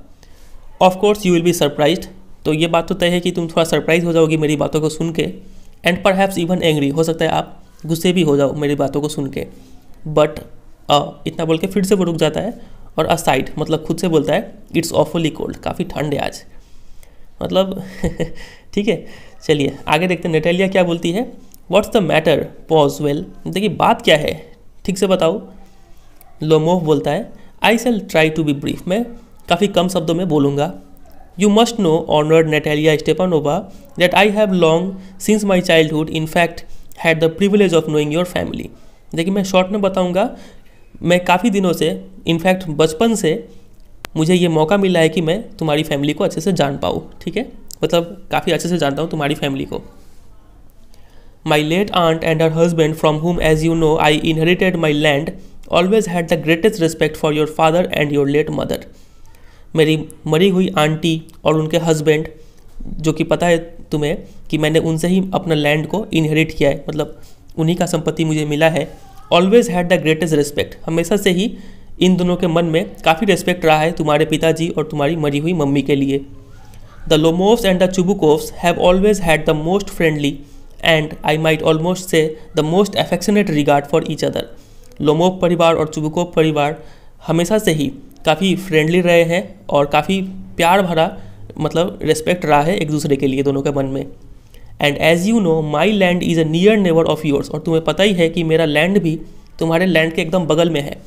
of course you will be surprise तो ये बात तो तय है कि तुम थोड़ा सरप्राइज हो जाओगी मेरी बातों को सुन के एंड पर इवन एंग्री हो सकता है आप गुस्से भी हो जाओ मेरी बातों को सुन के बट इतना बोल के फिर से वो रुक जाता है और असाइड मतलब खुद से बोलता है इट्स ऑफली कोल्ड काफ़ी ठंड है आज मतलब ठीक है चलिए आगे देखते हैं नेटेलिया क्या बोलती है what's the matter pause well देखिए बात क्या है ठीक से बताओ लोमोव बोलता है I shall try to be brief मैं काफ़ी कम शब्दों में बोलूँगा You must know, honored Natalia Stepanova, that I have long, since my childhood, in fact, had the privilege of knowing your family. देखिए मैं शॉर्ट में बताऊंगा मैं काफ़ी दिनों से इनफैक्ट बचपन से मुझे ये मौका मिला है कि मैं तुम्हारी फैमिली को अच्छे से जान पाऊँ ठीक है मतलब काफ़ी अच्छे से जानता हूँ तुम्हारी फैमिली को My late aunt and her husband, from whom, as you know, I inherited my land, always had the greatest respect for your father and your late mother. मेरी मरी हुई आंटी और उनके हस्बैंड जो कि पता है तुम्हें कि मैंने उनसे ही अपना लैंड को इनहेरिट किया है मतलब उन्हीं का संपत्ति मुझे मिला है always had the greatest respect हमेशा से ही इन दोनों के मन में काफ़ी रेस्पेक्ट रहा है तुम्हारे पिताजी और तुम्हारी मरी हुई मम्मी के लिए the Lomovs and the Chubukovs have always had the most friendly and I might almost say the most affectionate regard for each other Lomov परिवार और चुबुकोव परिवार हमेशा से ही काफ़ी फ्रेंडली रहे हैं और काफ़ी प्यार भरा मतलब रिस्पेक्ट रहा है एक दूसरे के लिए दोनों के मन में and as you know my land is a near neighbour of yours और तुम्हें पता ही है कि मेरा लैंड भी तुम्हारे लैंड के एकदम बगल में है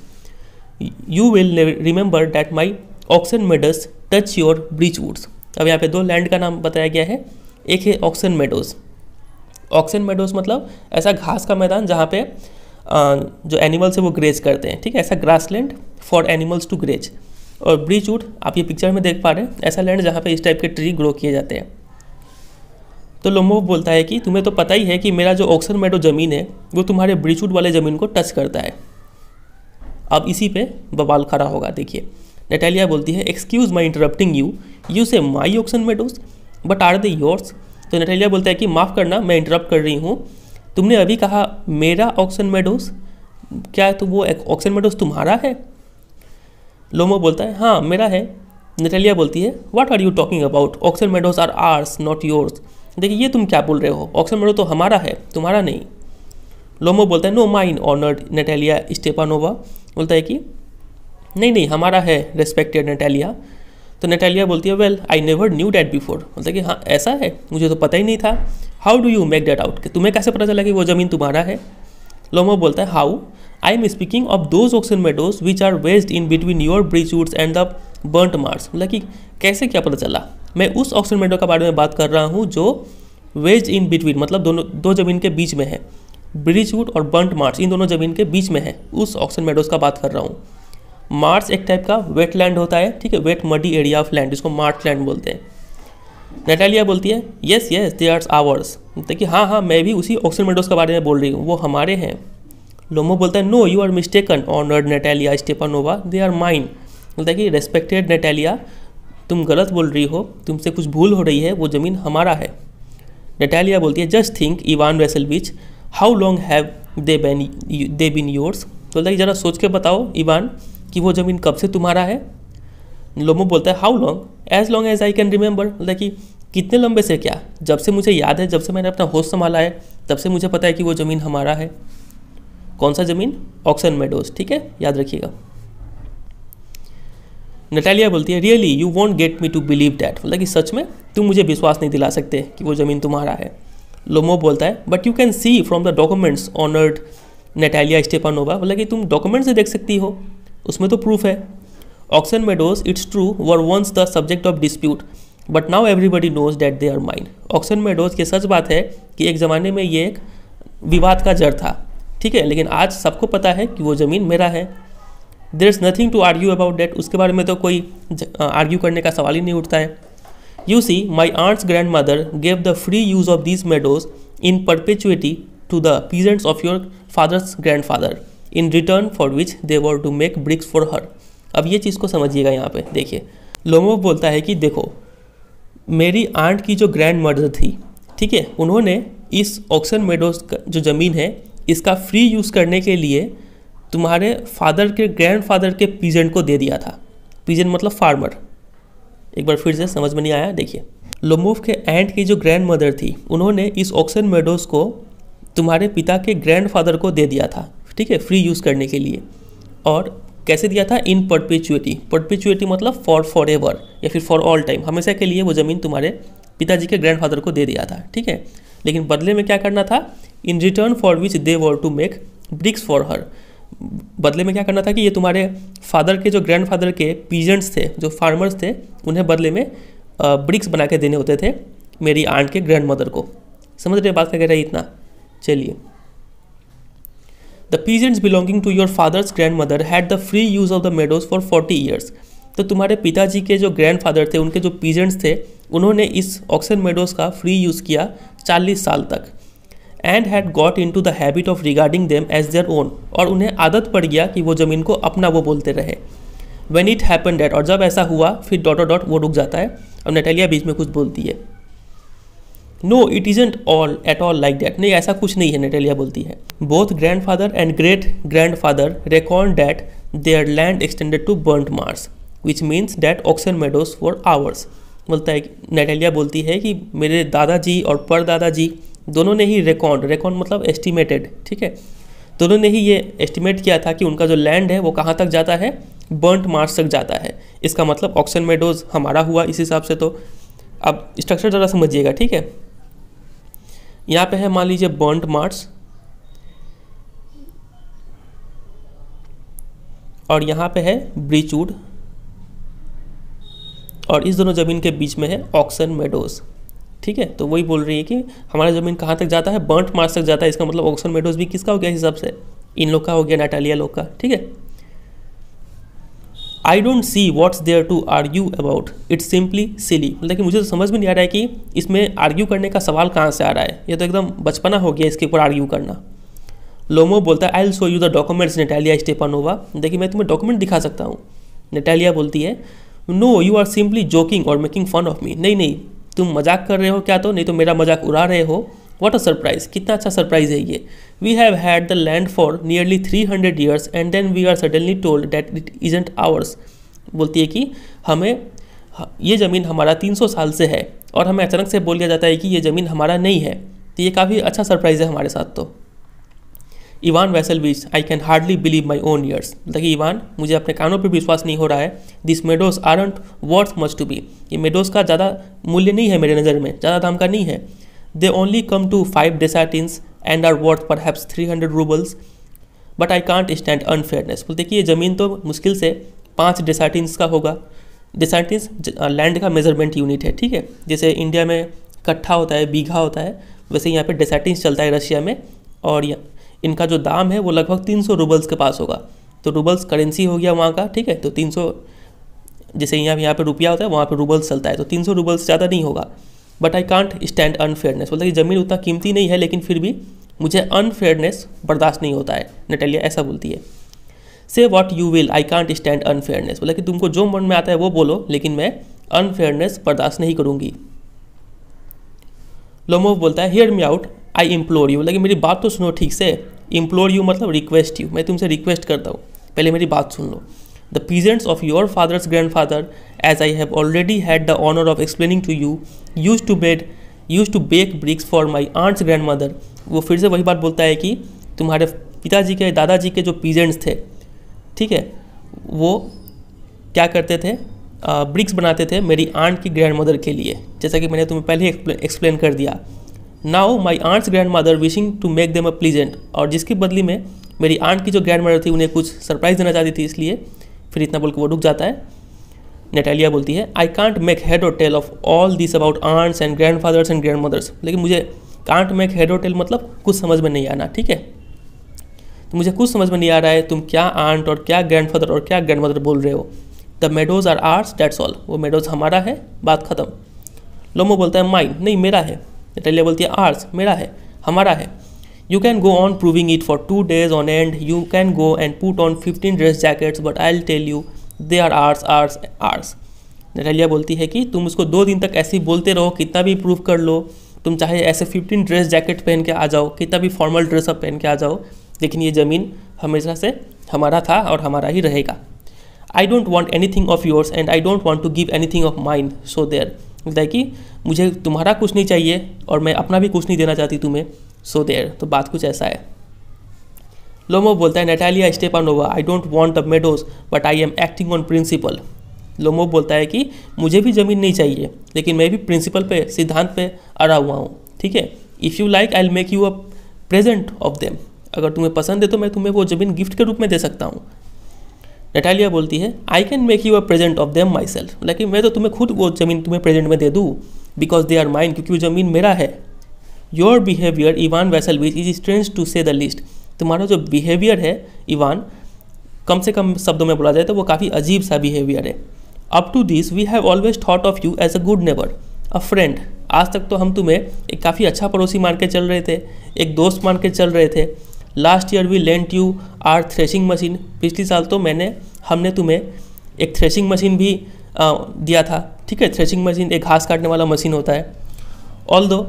you will remember that my oxen meadows touch your birch woods अब यहाँ पे दो लैंड का नाम बताया गया है एक है ऑक्सन मेडोज ऑक्सन मेडोज मतलब ऐसा घास का मैदान जहाँ पे जो एनिमल्स है वो ग्रेज करते हैं ठीक है ऐसा grass land for animals to graze और ब्रिज वुड आप ये पिक्चर में देख पा रहे हैं ऐसा लैंड जहाँ पे इस टाइप के ट्री ग्रो किए जाते हैं तो लोमो बोलता है कि तुम्हें तो पता ही है कि मेरा जो ऑक्सन मेडो ज़मीन है वो तुम्हारे ब्रिज वुड वाले ज़मीन को टच करता है अब इसी पे बवाल खड़ा होगा देखिए नेटालिया बोलती है excuse my interrupting you you say my oxen meadows but are they yours तो नेटालिया बोलता है कि माफ़ करना मैं इंटरप्ट कर रही हूँ तुमने अभी कहा मेरा ऑक्सन मेडोस क्या है तो वो ऑक्सन मेडोस तुम्हारा है लोमो बोलता है हाँ मेरा है नटेलिया बोलती है what are you talking about oxen meadows are ours not yours देखिए ये तुम क्या बोल रहे हो ऑक्सन मेडो तो हमारा है तुम्हारा नहीं लोमो बोलता है no mine honoured Natalia Stepanovna बोलता है कि नहीं नहीं हमारा है रेस्पेक्टेड नटेलिया तो नटेलिया बोलती है well I never knew that before बोलता है कि हाँ ऐसा है मुझे तो पता ही नहीं था how do you make that out कि तुम्हें कैसे पता चला कि वो ज़मीन तुम्हारा है लोमो बोलता है how I am speaking of those oxen meadows which are wedged in between your birch woods and the burnt marsh मतलब कि कैसे क्या पता चला मैं उस ऑक्सन मेडो के बारे में बात कर रहा हूँ जो वेज इन बिटवीन मतलब दोनों दो ज़मीन के बीच में है ब्रिज वुड और बर्ट मार्स इन दोनों ज़मीन के बीच में है उस ऑक्सन मेडोज का बात कर रहा हूँ मार्स एक टाइप का वेट लैंड होता है ठीक है wet muddy area of land जिसको मार्ट लैंड बोलते हैं नेटालिया बोलती है yes yes they are ours देखिए हाँ हाँ मैं भी उसी ऑक्सीजन मेडोस के बारे में बोल रही हूँ वो हमारे हैं लोमो बोलता है no you are mistaken honoured Natalia Stepanovna they are mine बोलता है कि रेस्पेक्टेड नेटालिया तुम गलत बोल रही हो तुमसे कुछ भूल हो रही है वो ज़मीन हमारा है नेटालिया बोलती है just think Ivan Vassilevitch how long have they been they been yours बोलता है कि ज़रा सोच के बताओ इवान कि वो ज़मीन कब से तुम्हारा है लोमो बोलता है how long as long as I can remember मतलब कि कितने लंबे से क्या जब से मुझे याद है जब से मैंने अपना होश संभाला है तब से मुझे पता है कि वो ज़मीन हमारा है कौन सा ज़मीन ऑक्सन मेडोज ठीक है याद रखिएगा नटालिया बोलती है really you want get me to believe that मतलब कि सच में तुम मुझे विश्वास नहीं दिला सकते कि वो ज़मीन तुम्हारा है लोमो बोलता है but you can see from the documents honoured Natalia Stepanovna मतलब कि तुम डॉक्यूमेंट से देख सकती हो उसमें तो प्रूफ है Oxen meadows, it's true, were once the subject of dispute, but now everybody knows that they are mine Oxen Meadows ये सच बात है कि एक ज़माने में ये एक विवाद का जड़ था ठीक है लेकिन आज सबको पता है कि वो ज़मीन मेरा है there is nothing to argue about that उसके बारे में तो कोई आर्ग्यू करने का सवाल ही नहीं उठता है you see my aunt's grandmother gave the free use of this meadows in perpetuity to the peasants of your father's grandfather in return for which they were to make bricks for her अब ये चीज़ को समझिएगा यहाँ पे देखिए Lomov बोलता है कि देखो मेरी आंट की जो ग्रैंड मर्डर थी ठीक है उन्होंने इस ऑक्सन मेडोज जो ज़मीन है इसका फ्री यूज़ करने के लिए तुम्हारे फादर के ग्रैंडफादर के पीजेंट को दे दिया था पीजेंट मतलब फार्मर एक बार फिर से समझ में नहीं आया देखिए लोमोव के एंट की जो ग्रैंड मदर थी उन्होंने इस ऑक्सन मेडोज को तुम्हारे पिता के ग्रैंडफादर को दे दिया था ठीक है फ्री यूज़ करने के लिए और कैसे दिया था इन परपेचुएटी परपेचुएटी मतलब फॉर फॉर एवर या फिर फॉर ऑल टाइम हमेशा के लिए वो ज़मीन तुम्हारे पिताजी के ग्रैंडफादर को दे दिया था ठीक है लेकिन बदले में क्या करना था in return for which they were to make bricks for her बदले में क्या करना था कि ये तुम्हारे फादर के जो ग्रैंडफादर के पीजेंट्स थे जो फार्मर्स थे उन्हें बदले में ब्रिक्स बना के देने होते थे मेरी आंट के ग्रैंड मदर को समझ रहे बात का कह रहे इतना चलिए the peasants belonging to your father's grandmother had the free use of the meadows for forty years तो तुम्हारे पिताजी के जो ग्रैंडफादर थे उनके जो पीजेंट्स थे उन्होंने इस ऑक्सन मेडोज का फ्री यूज़ किया चालीस साल तक and had got into the habit of regarding them as their own और उन्हें आदत पड़ गया कि वो ज़मीन को अपना वो बोलते रहे वेन इट हैपन डेट और जब ऐसा हुआ फिर डॉटो डॉट वो रुक जाता है और नटेलिया बीच में कुछ बोलती है no it isn't at all like लाइक दैट नहीं ऐसा कुछ नहीं है नेटेलिया बोलती है both grandfather and great grandfather record that their land extended to Burnt Marsh which means that Oxen Meadows for ours बोलता है नेटेलिया बोलती है कि मेरे दादाजी और पर दादाजी दोनों ने ही रिकॉर्ड रिकॉर्ड मतलब एस्टिमेटेड ठीक है दोनों ने ही ये एस्टिमेट किया था कि उनका जो लैंड है वो कहाँ तक जाता है बर्नट मार्स तक जाता है इसका मतलब ऑक्सन मेडोज हमारा हुआ इस हिसाब से तो अब स्ट्रक्चर ज़रा समझिएगा ठीक है यहाँ पे है मान लीजिए बर्नड मार्स और यहाँ पे है ब्रीचूड और इस दोनों ज़मीन के बीच में है ऑक्सन मेडोज ठीक है तो वही बोल रही है कि हमारा ज़मीन कहाँ तक जाता है बर्ट मार्स तक जाता है इसका मतलब ऑक्सन मेडोज भी किसका हो गया हिसाब से इन लोग का हो गया नाटालिया लोग का ठीक है I don't see what's there to argue about it's simply silly मतलब कि मुझे तो समझ में नहीं आ रहा है कि इसमें आर्ग्यू करने का सवाल कहाँ से आ रहा है ये तो एकदम बचपना हो गया इसके ऊपर आर्ग्यू करना लोमो बोलता है I show you the documents Natalia Stepanovna देखिए मैं तुम्हें डॉक्यूमेंट दिखा सकता हूँ नेटालिया बोलती है no you are simply joking or making fun of me नहीं नहीं तुम मजाक कर रहे हो क्या तो नहीं तो मेरा मजाक उड़ा रहे हो वॉट अ सरप्राइज़ कितना अच्छा सरप्राइज़ है ये We have had the land for nearly 300 years and then we are suddenly told that it isn't ours. बोलती है कि हमें ये ज़मीन हमारा 300 साल से है और हमें अचानक से बोल दिया जाता है कि ये ज़मीन हमारा नहीं है तो ये काफ़ी अच्छा सरप्राइज़ है हमारे साथ तो इवान वैसल बीच I can hardly believe my own ears मतलब कि इवान मुझे अपने कानों पर विश्वास नहीं हो रहा है this meadows aren't worth much to be ये मेडोज का ज़्यादा मूल्य नहीं है मेरे नज़र में ज़्यादा दाम का नहीं है They only come to 5 desatins and are worth perhaps three hundred roubles but I unfairness stand unfairness बोलते कि ये ज़मीन तो मुश्किल से पाँच डेसाटिन्स का होगा डेसाटिन्स लैंड का मेजरमेंट यूनिट है ठीक है जैसे इंडिया में कट्ठा होता है बीघा होता है वैसे यहाँ पे डेसाटिन चलता है रशिया में और इनका जो दाम है वो लगभग तीन सौ रूबल्स के पास होगा तो रूबल्स करेंसी हो गया वहाँ का ठीक है तो तीन सौ जैसे यहाँ यहाँ पे रुपया होता है वहाँ पे रूबल्स चलता है तो तीन सौ रूबल्स ज़्यादा नहीं होगा but I can't stand unfairness बोलता है कि ज़मीन उतना कीमती नहीं है लेकिन फिर भी मुझे अनफेयरनेस बर्दाश्त नहीं होता है नटेलिया ऐसा बोलती है say what you will I can't stand unfairness बोला कि तुमको जो मन में आता है वो बोलो लेकिन मैं अनफेयरनेस बर्दाश्त नहीं करूँगी लोमोव बोलता है hear me out I implore you कि मेरी बात तो सुनो ठीक से इम्प्लोर यू मतलब रिक्वेस्ट यू मैं तुमसे रिक्वेस्ट करता हूँ पहले मेरी बात सुन लो the peasants of your father's grandfather as I have already had the honor of explaining to you, used to bed used to bake bricks for my aunt's grandmother वो फिर से वही बात बोलता है कि तुम्हारे पिताजी के दादाजी के जो पीजेंट्स थे ठीक है वो क्या करते थे ब्रिक्स बनाते थे मेरी आंट की ग्रैंड मदर के लिए जैसा कि मैंने तुम्हें पहले ही एक्सप्लेन कर दिया now my aunt's grandmother wishing to make them a pleasant और जिसकी बदली में मेरी आंट की जो ग्रैंड मदर थी उन्हें कुछ सरप्राइज़ देना चाहती थी इसलिए फिर इतना बोल के वो रुक जाता है नेटालिया बोलती है I can't make head or tail of all this about aunts and grandfathers and grandmothers लेकिन मुझे can't make head or tail मतलब कुछ समझ में नहीं आना ठीक है तो मुझे कुछ समझ में नहीं आ रहा है तुम क्या आंट और क्या ग्रैंड फादर और क्या ग्रैंड मदर बोल रहे हो the meadows are ours that's all वो मेडोज हमारा है बात ख़त्म लोमो बोलता है माइन नहीं मेरा है नेटालिया बोलती है आर्ट्स मेरा है हमारा है You can go on proving it for two days on end. You can go and put on 15 dress jackets, but I'll tell you, they are ours ours ours Natalia बोलती है कि तुम उसको दो दिन तक ऐसे ही बोलते रहो कितना भी प्रूव कर लो तुम चाहे ऐसे फिफ्टीन ड्रेस जैकेट पहन के आ जाओ कितना भी फॉर्मल ड्रेस अप पहन के आ जाओ लेकिन ये ज़मीन हमेशा से हमारा था और हमारा ही रहेगा I don't want anything of yours and I don't want to give anything of mine so there बताए कि मुझे तुम्हारा कुछ नहीं चाहिए और मैं अपना भी कुछ नहीं देना चाहती तुम्हें सो so देयर तो बात कुछ ऐसा है लोमो बोलता है Natalia Stepanovna I don't want the meadows but I am acting on principle Lomov बोलता है कि मुझे भी ज़मीन नहीं चाहिए लेकिन मैं भी प्रिंसिपल पे सिद्धांत पे अड़ा हुआ हूँ ठीक है if you like I make you a present of them अगर तुम्हें पसंद है तो मैं तुम्हें वो ज़मीन गिफ्ट के रूप में दे सकता हूँ नेटालिया बोलती है I can make you a present of them myself लेकिन मैं तो तुम्हें खुद वो ज़मीन तुम्हें प्रेजेंट में दे दूँ बिकॉज दे आर माइंड क्योंकि वो ज़मीन मेरा है your behaviour Ivan vessel which is strange to say the least तुम्हारा जो बिहेवियर है इवान कम से कम शब्दों में बोला जाए तो वो काफ़ी अजीब सा बिहेवियर है up to this we have always thought of you as a good neighbour a friend आज तक तो हम तुम्हें एक काफ़ी अच्छा पड़ोसी मान के चल रहे थे एक दोस्त मान के चल रहे थे last year we lent you our threshing machine पिछले साल तो मैंने हमने तुम्हें एक थ्रेशिंग मशीन भी आ, दिया था ठीक है थ्रेशिंग मशीन एक घास काटने वाला मशीन होता है although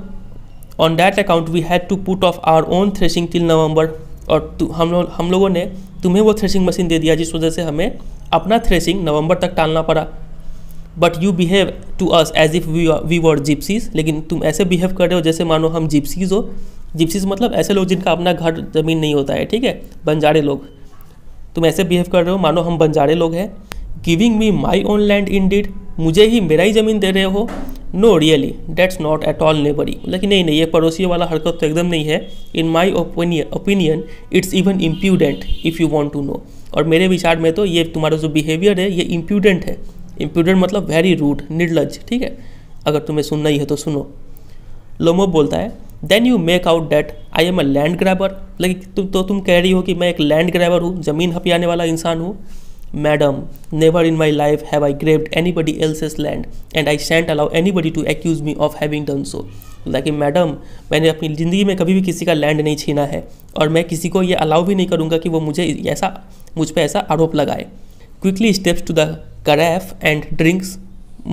on that account we had to put off our own threshing till November और हम लोग हम लोगों ने तुम्हें वो थ्रेसिंग मशीन दे दिया जिस वजह से हमें अपना थ्रेसिंग नवंबर तक टालना पड़ा but you behave to us as if we we were gypsies लेकिन तुम ऐसे बिहेव कर रहे हो जैसे मानो हम जिप्सीज हो जिप्सीज मतलब ऐसे लोग जिनका अपना घर जमीन नहीं होता है ठीक है बंजारे लोग तुम ऐसे बिहेव कर रहे हो मानो हम बंजारे लोग हैं giving me my own land indeed मुझे ही मेरा ही ज़मीन दे रहे हो no really that's not at all neighbourly लेकिन नहीं नहीं ये पड़ोसियों वाला हरकत तो एकदम नहीं है in my opinion it's even impudent if you want to know और मेरे विचार में तो ये तुम्हारा जो बिहेवियर है ये इम्प्यूडेंट है इम्प्यूडेंट मतलब वेरी रूड निर्लज ठीक है अगर तुम्हें सुनना ही है तो सुनो लोमो बोलता है then you make out that I am a land grabber लेकिन तुम तो तुम कह रही हो कि मैं एक लैंड ग्रैबर हूँ ज़मीन हपियाने वाला इंसान हूँ madam never in my life have I life anybody else's land and I I allow anybody to accuse me of having done so like madam मैंने अपनी ज़िंदगी में कभी भी किसी का लैंड नहीं छीना है और मैं किसी को ये अलाउ भी नहीं करूँगा कि वो मुझे ऐसा मुझ पर ऐसा आरोप लगाए quickly steps to the carafe and drinks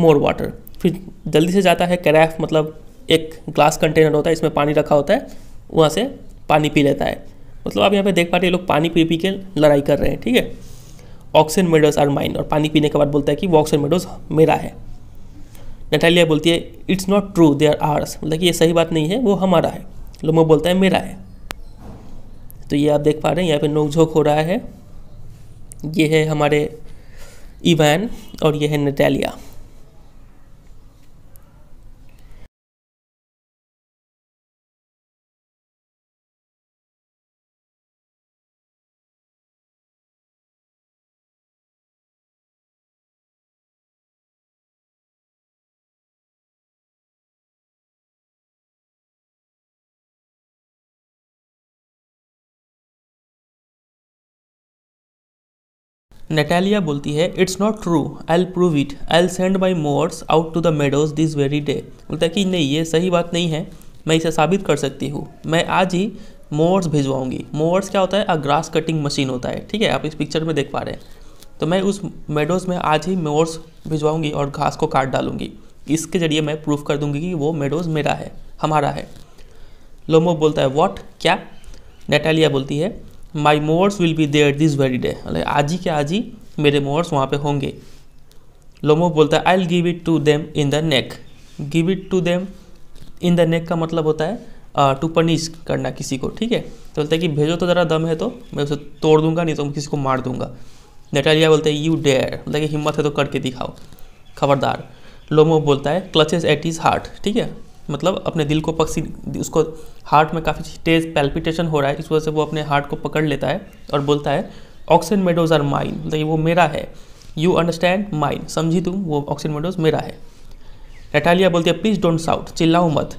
more water फिर जल्दी से जाता है करैफ मतलब एक ग्लास कंटेनर होता है इसमें पानी रखा होता है वहाँ से पानी पी लेता है मतलब आप यहाँ पे देख पा रहे हैं लोग पानी पी पी के लड़ाई कर रहे हैं ठीक है ऑक्सीजन मेडोज आर माइन और पानी पीने के बाद बोलता है कि वो ऑक्सीजन मेडोज मेरा है नटालिया बोलती है it's not true they are ours मतलब कि ये सही बात नहीं है वो हमारा है लोमो बोलता है मेरा है तो ये आप देख पा रहे हैं यहाँ पे नोकझोंक हो रहा है ये है हमारे इवान और ये है नटालिया नेटालिया बोलती है it's not true I'll prove it I'll send my mowers out to the meadows this very day बोलता है कि नहीं ये सही बात नहीं है मैं इसे साबित कर सकती हूँ मैं आज ही मोअर्स भिजवाऊंगी मोअर्स क्या होता है अ ग्रास कटिंग मशीन होता है ठीक है आप इस पिक्चर में देख पा रहे हैं तो मैं उस मेडोज में आज ही मोअर्स भिजवाऊंगी और घास को काट डालूंगी इसके जरिए मैं प्रूफ कर दूंगी कि वो मेडोज मेरा है हमारा है लोमो बोलता है वॉट क्या नेटालिया बोलती है my mowers will be there this very day मतलब आज ही के आज ही मेरे मोर्स वहाँ पे होंगे लोमो बोलता है I will give it to them in the neck give it to them in the neck का मतलब होता है टू पनिश करना किसी को ठीक है तो बोलता है कि भेजो तो ज़रा दम है तो मैं उसे तोड़ दूंगा नहीं तो मैं किसी को मार दूंगा नेटालिया बोलते हैं यू डेयर मतलब कि हिम्मत है तो करके दिखाओ खबरदार लोमो बोलता है क्लचेस एट इज हार्ट ठीक है मतलब अपने दिल को पक्षी उसको हार्ट में काफ़ी तेज पैल्पिटेशन हो रहा है इस वजह से वो अपने हार्ट को पकड़ लेता है और बोलता है ऑक्सीजन मेडोज आर माइन मतलब वो मेरा है यू अंडरस्टैंड माइन समझी तुम वो ऑक्सीजन मेडोज मेरा है नटालिया बोलती है प्लीज़ डोंट साउट चिल्लाओ मत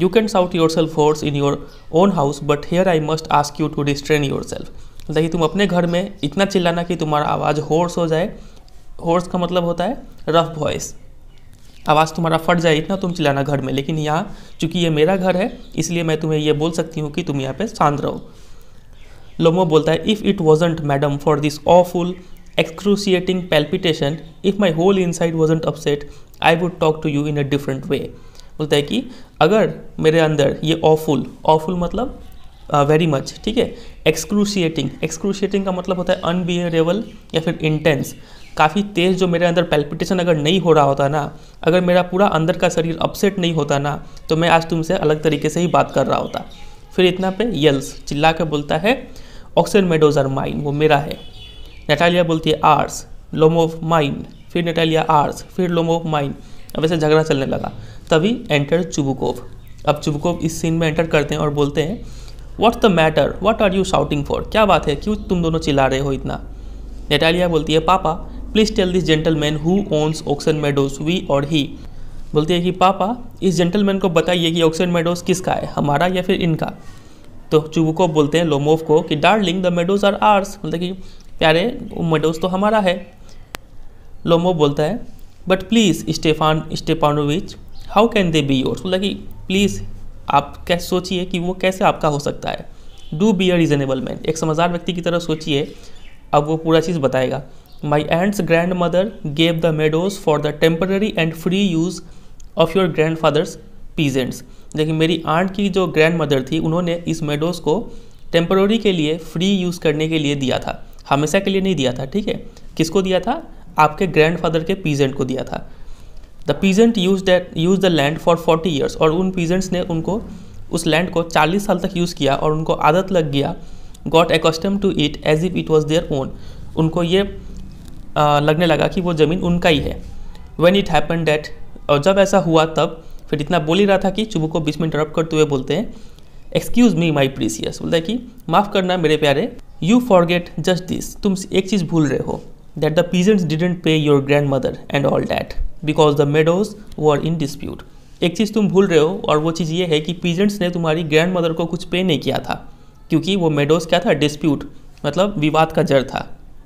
you can shout yourself force in your own house but here I must ask you to restrain yourself दही तुम अपने घर में इतना चिल्लाना कि तुम्हारा आवाज़ होर्स हो जाए होर्स का मतलब होता है रफ वॉइस आवाज़ तुम्हारा फट जाए इतना तुम चिल्लाना घर में लेकिन यहाँ चूँकि ये मेरा घर है इसलिए मैं तुम्हें ये बोल सकती हूँ कि तुम यहाँ पे शांत रहो लोमो बोलता है if it wasn't madam for this awful palpitation if my whole inside wasn't upset I would talk to you in a different way बोलता है कि अगर मेरे अंदर ये ऑफुल ऑफुल मतलब वेरी uh, मच ठीक है एक्सक्रूशिएटिंग एक्सक्रूशिएटिंग का मतलब होता है अनबियरेबल या फिर इंटेंस काफ़ी तेज़ जो मेरे अंदर पैल्पिटेशन अगर नहीं हो रहा होता ना अगर मेरा पूरा अंदर का शरीर अपसेट नहीं होता ना तो मैं आज तुमसे अलग तरीके से ही बात कर रहा होता फिर इतना पे यल्स चिल्ला के बोलता है ऑक्सन मेडोज आर माइन वो मेरा है नेटालिया बोलती है आर्स लोम ऑफ माइन फिर नेटालिया आर्स फिर लोम ऑफ माइन अब ऐसे झगड़ा चलने लगा तभी एंटर चुबुकोव अब चुबुकोव इस सीन में एंटर करते हैं और बोलते हैं what's the matter what are you shouting for क्या बात है क्यों तुम दोनों चिल्ला रहे हो इतना नेटालिया बोलती है papa please tell this gentleman who owns Oxen Meadows we or he बोलती है कि पापा इस जेंटलमैन को बताइए कि ऑक्सन मेडोज किसका है हमारा या फिर इनका तो चुबुको बोलते हैं लोमोव को कि darling the meadows are ours बोलते कि प्यारे मेडोज तो हमारा है लोमोव बोलता है but please Stefan Stefanovich how can they be yours मतलब कि प्लीज़ आप कैसे सोचिए कि वो कैसे आपका हो सकता है do be a reasonable man एक समझदार व्यक्ति की तरह सोचिए अब वो पूरा चीज़ बताएगा My aunt's grandmother gave the meadows for the temporary and free use of your grandfather's peasants. देखिए मेरी आंट की जो ग्रैंड मदर थी उन्होंने इस मेडोज़ को टेम्पररी के लिए फ्री यूज़ करने के लिए दिया था हमेशा के लिए नहीं दिया था ठीक है किसको दिया था आपके ग्रैंडफादर के पीजेंट को दिया था the peasant use use the land for forty years और उन पीजेंट्स ने उनको उस लैंड को चालीस साल तक यूज़ किया और उनको आदत लग गया got accustomed to it as if it was their own उनको ये लगने लगा कि वो ज़मीन उनका ही है वेन इट हैपन डैट और जब ऐसा हुआ तब फिर इतना बोल ही रहा था कि चुबू को बीच में इंटरप्ट करते हुए बोलते हैं एक्सक्यूज़ मी माई प्रीसियस बोलता है कि माफ़ करना मेरे प्यारे यू फॉरगेट जस्ट दिस तुम एक चीज़ भूल रहे हो that the peasants didn't pay your grandmother and all that because the meadows वो आर इन डिस्प्यूट एक चीज़ तुम भूल रहे हो और वो चीज़ ये है कि पीजेंट्स ने तुम्हारी ग्रैंड मदर को कुछ पे नहीं किया था क्योंकि वो मेडोज क्या था डिस्प्यूट मतलब विवाद का जड़ था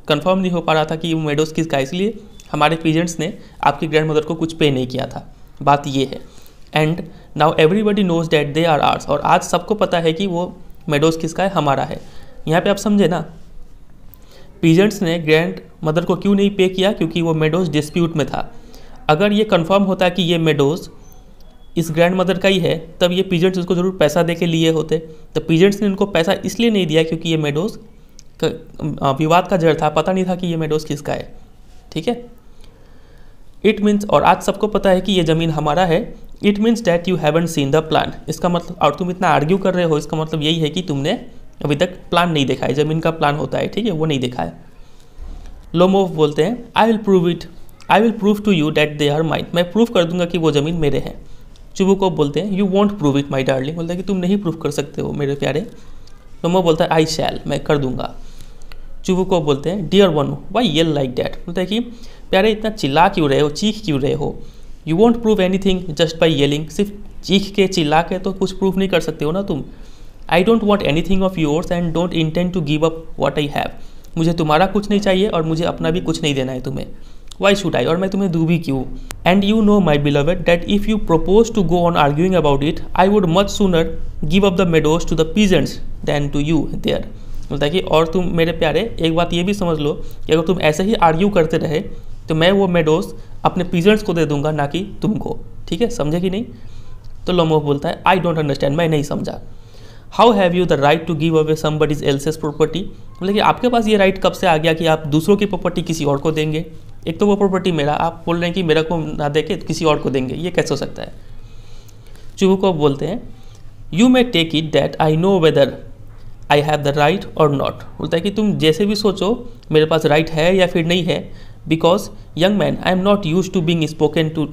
कंफर्म नहीं हो पा रहा था कि वो मेडोज किसका है इसलिए हमारे पेजेंट्स ने आपकी ग्रैंड मदर को कुछ पे नहीं किया था बात ये है and now everybody knows that they are ours और आज सबको पता है कि वो मेडोज किसका है हमारा है यहाँ पे आप समझे ना पीजेंट्स ने ग्रैंड मदर को क्यों नहीं पे किया क्योंकि वो मेडोज डिस्प्यूट में था अगर ये कन्फर्म होता कि ये मेडोज इस ग्रैंड मदर का ही है तब ये पीजेंट्स उसको ज़रूर पैसा दे के लिए होते तो पीजेंट्स ने उनको पैसा इसलिए नहीं दिया क्योंकि ये मेडोज तो, विवाद का जड़ था पता नहीं था कि ये मेडोज किसका है ठीक है इट मीन्स और आज सबको पता है कि ये ज़मीन हमारा है it means that you haven't seen the plan इसका मतलब और तुम इतना आर्ग्यू कर रहे हो इसका मतलब यही है कि तुमने अभी तक प्लान नहीं देखा है ज़मीन का प्लान होता है ठीक है वो नहीं देखा है लोमोव बोलते हैं I will prove it I will prove to you that they are mine मैं प्रूव कर दूंगा कि वो ज़मीन मेरे हैं चुबू को बोलते हैं you won't prove it my darling बोलता है कि तुम नहीं प्रूव कर सकते हो मेरे प्यारे लोमोव बोलता है आई शैल मैं कर दूंगा चुबू को बोलते हैं dear one why yell like that बोलते हैं कि प्यारे इतना चिल्ला क्यों रहे हो चीख क्यों रहे हो you won't prove anything just by yelling सिर्फ चीख के चिल्ला के तो कुछ प्रूव नहीं कर सकते हो ना तुम I don't want anything of yours and don't intend to give up what I have मुझे तुम्हारा कुछ नहीं चाहिए और मुझे अपना भी कुछ नहीं देना है तुम्हें वाई शुड आई और मैं तुम्हें दू भी क्यों and you know my beloved that if you propose to go on arguing about it I would much sooner give up the meadows to the peasants than to you there बोलता है कि और तुम मेरे प्यारे एक बात ये भी समझ लो कि अगर तुम ऐसे ही आर्ग्यू करते रहे तो मैं वो मेडोस अपने पीजेंट्स को दे दूंगा ना कि तुमको ठीक है समझे कि नहीं तो लोमो बोलता है आई डोंट अंडरस्टैंड मैं नहीं समझा how have you the right to give away but is else's property मतलब कि आपके पास ये राइट कब से आ गया कि आप दूसरों की प्रॉपर्टी किसी और को देंगे एक तो वो प्रॉपर्टी मेरा आप बोल रहे हैं कि मेरा को ना दे के किसी और को देंगे ये कैसे हो सकता है चुहू को बोलते हैं you may take it that I know whether I have the right or not बोलता है कि तुम जैसे भी सोचो मेरे पास राइट right है या फिर नहीं है because young man I am not use to being spoken to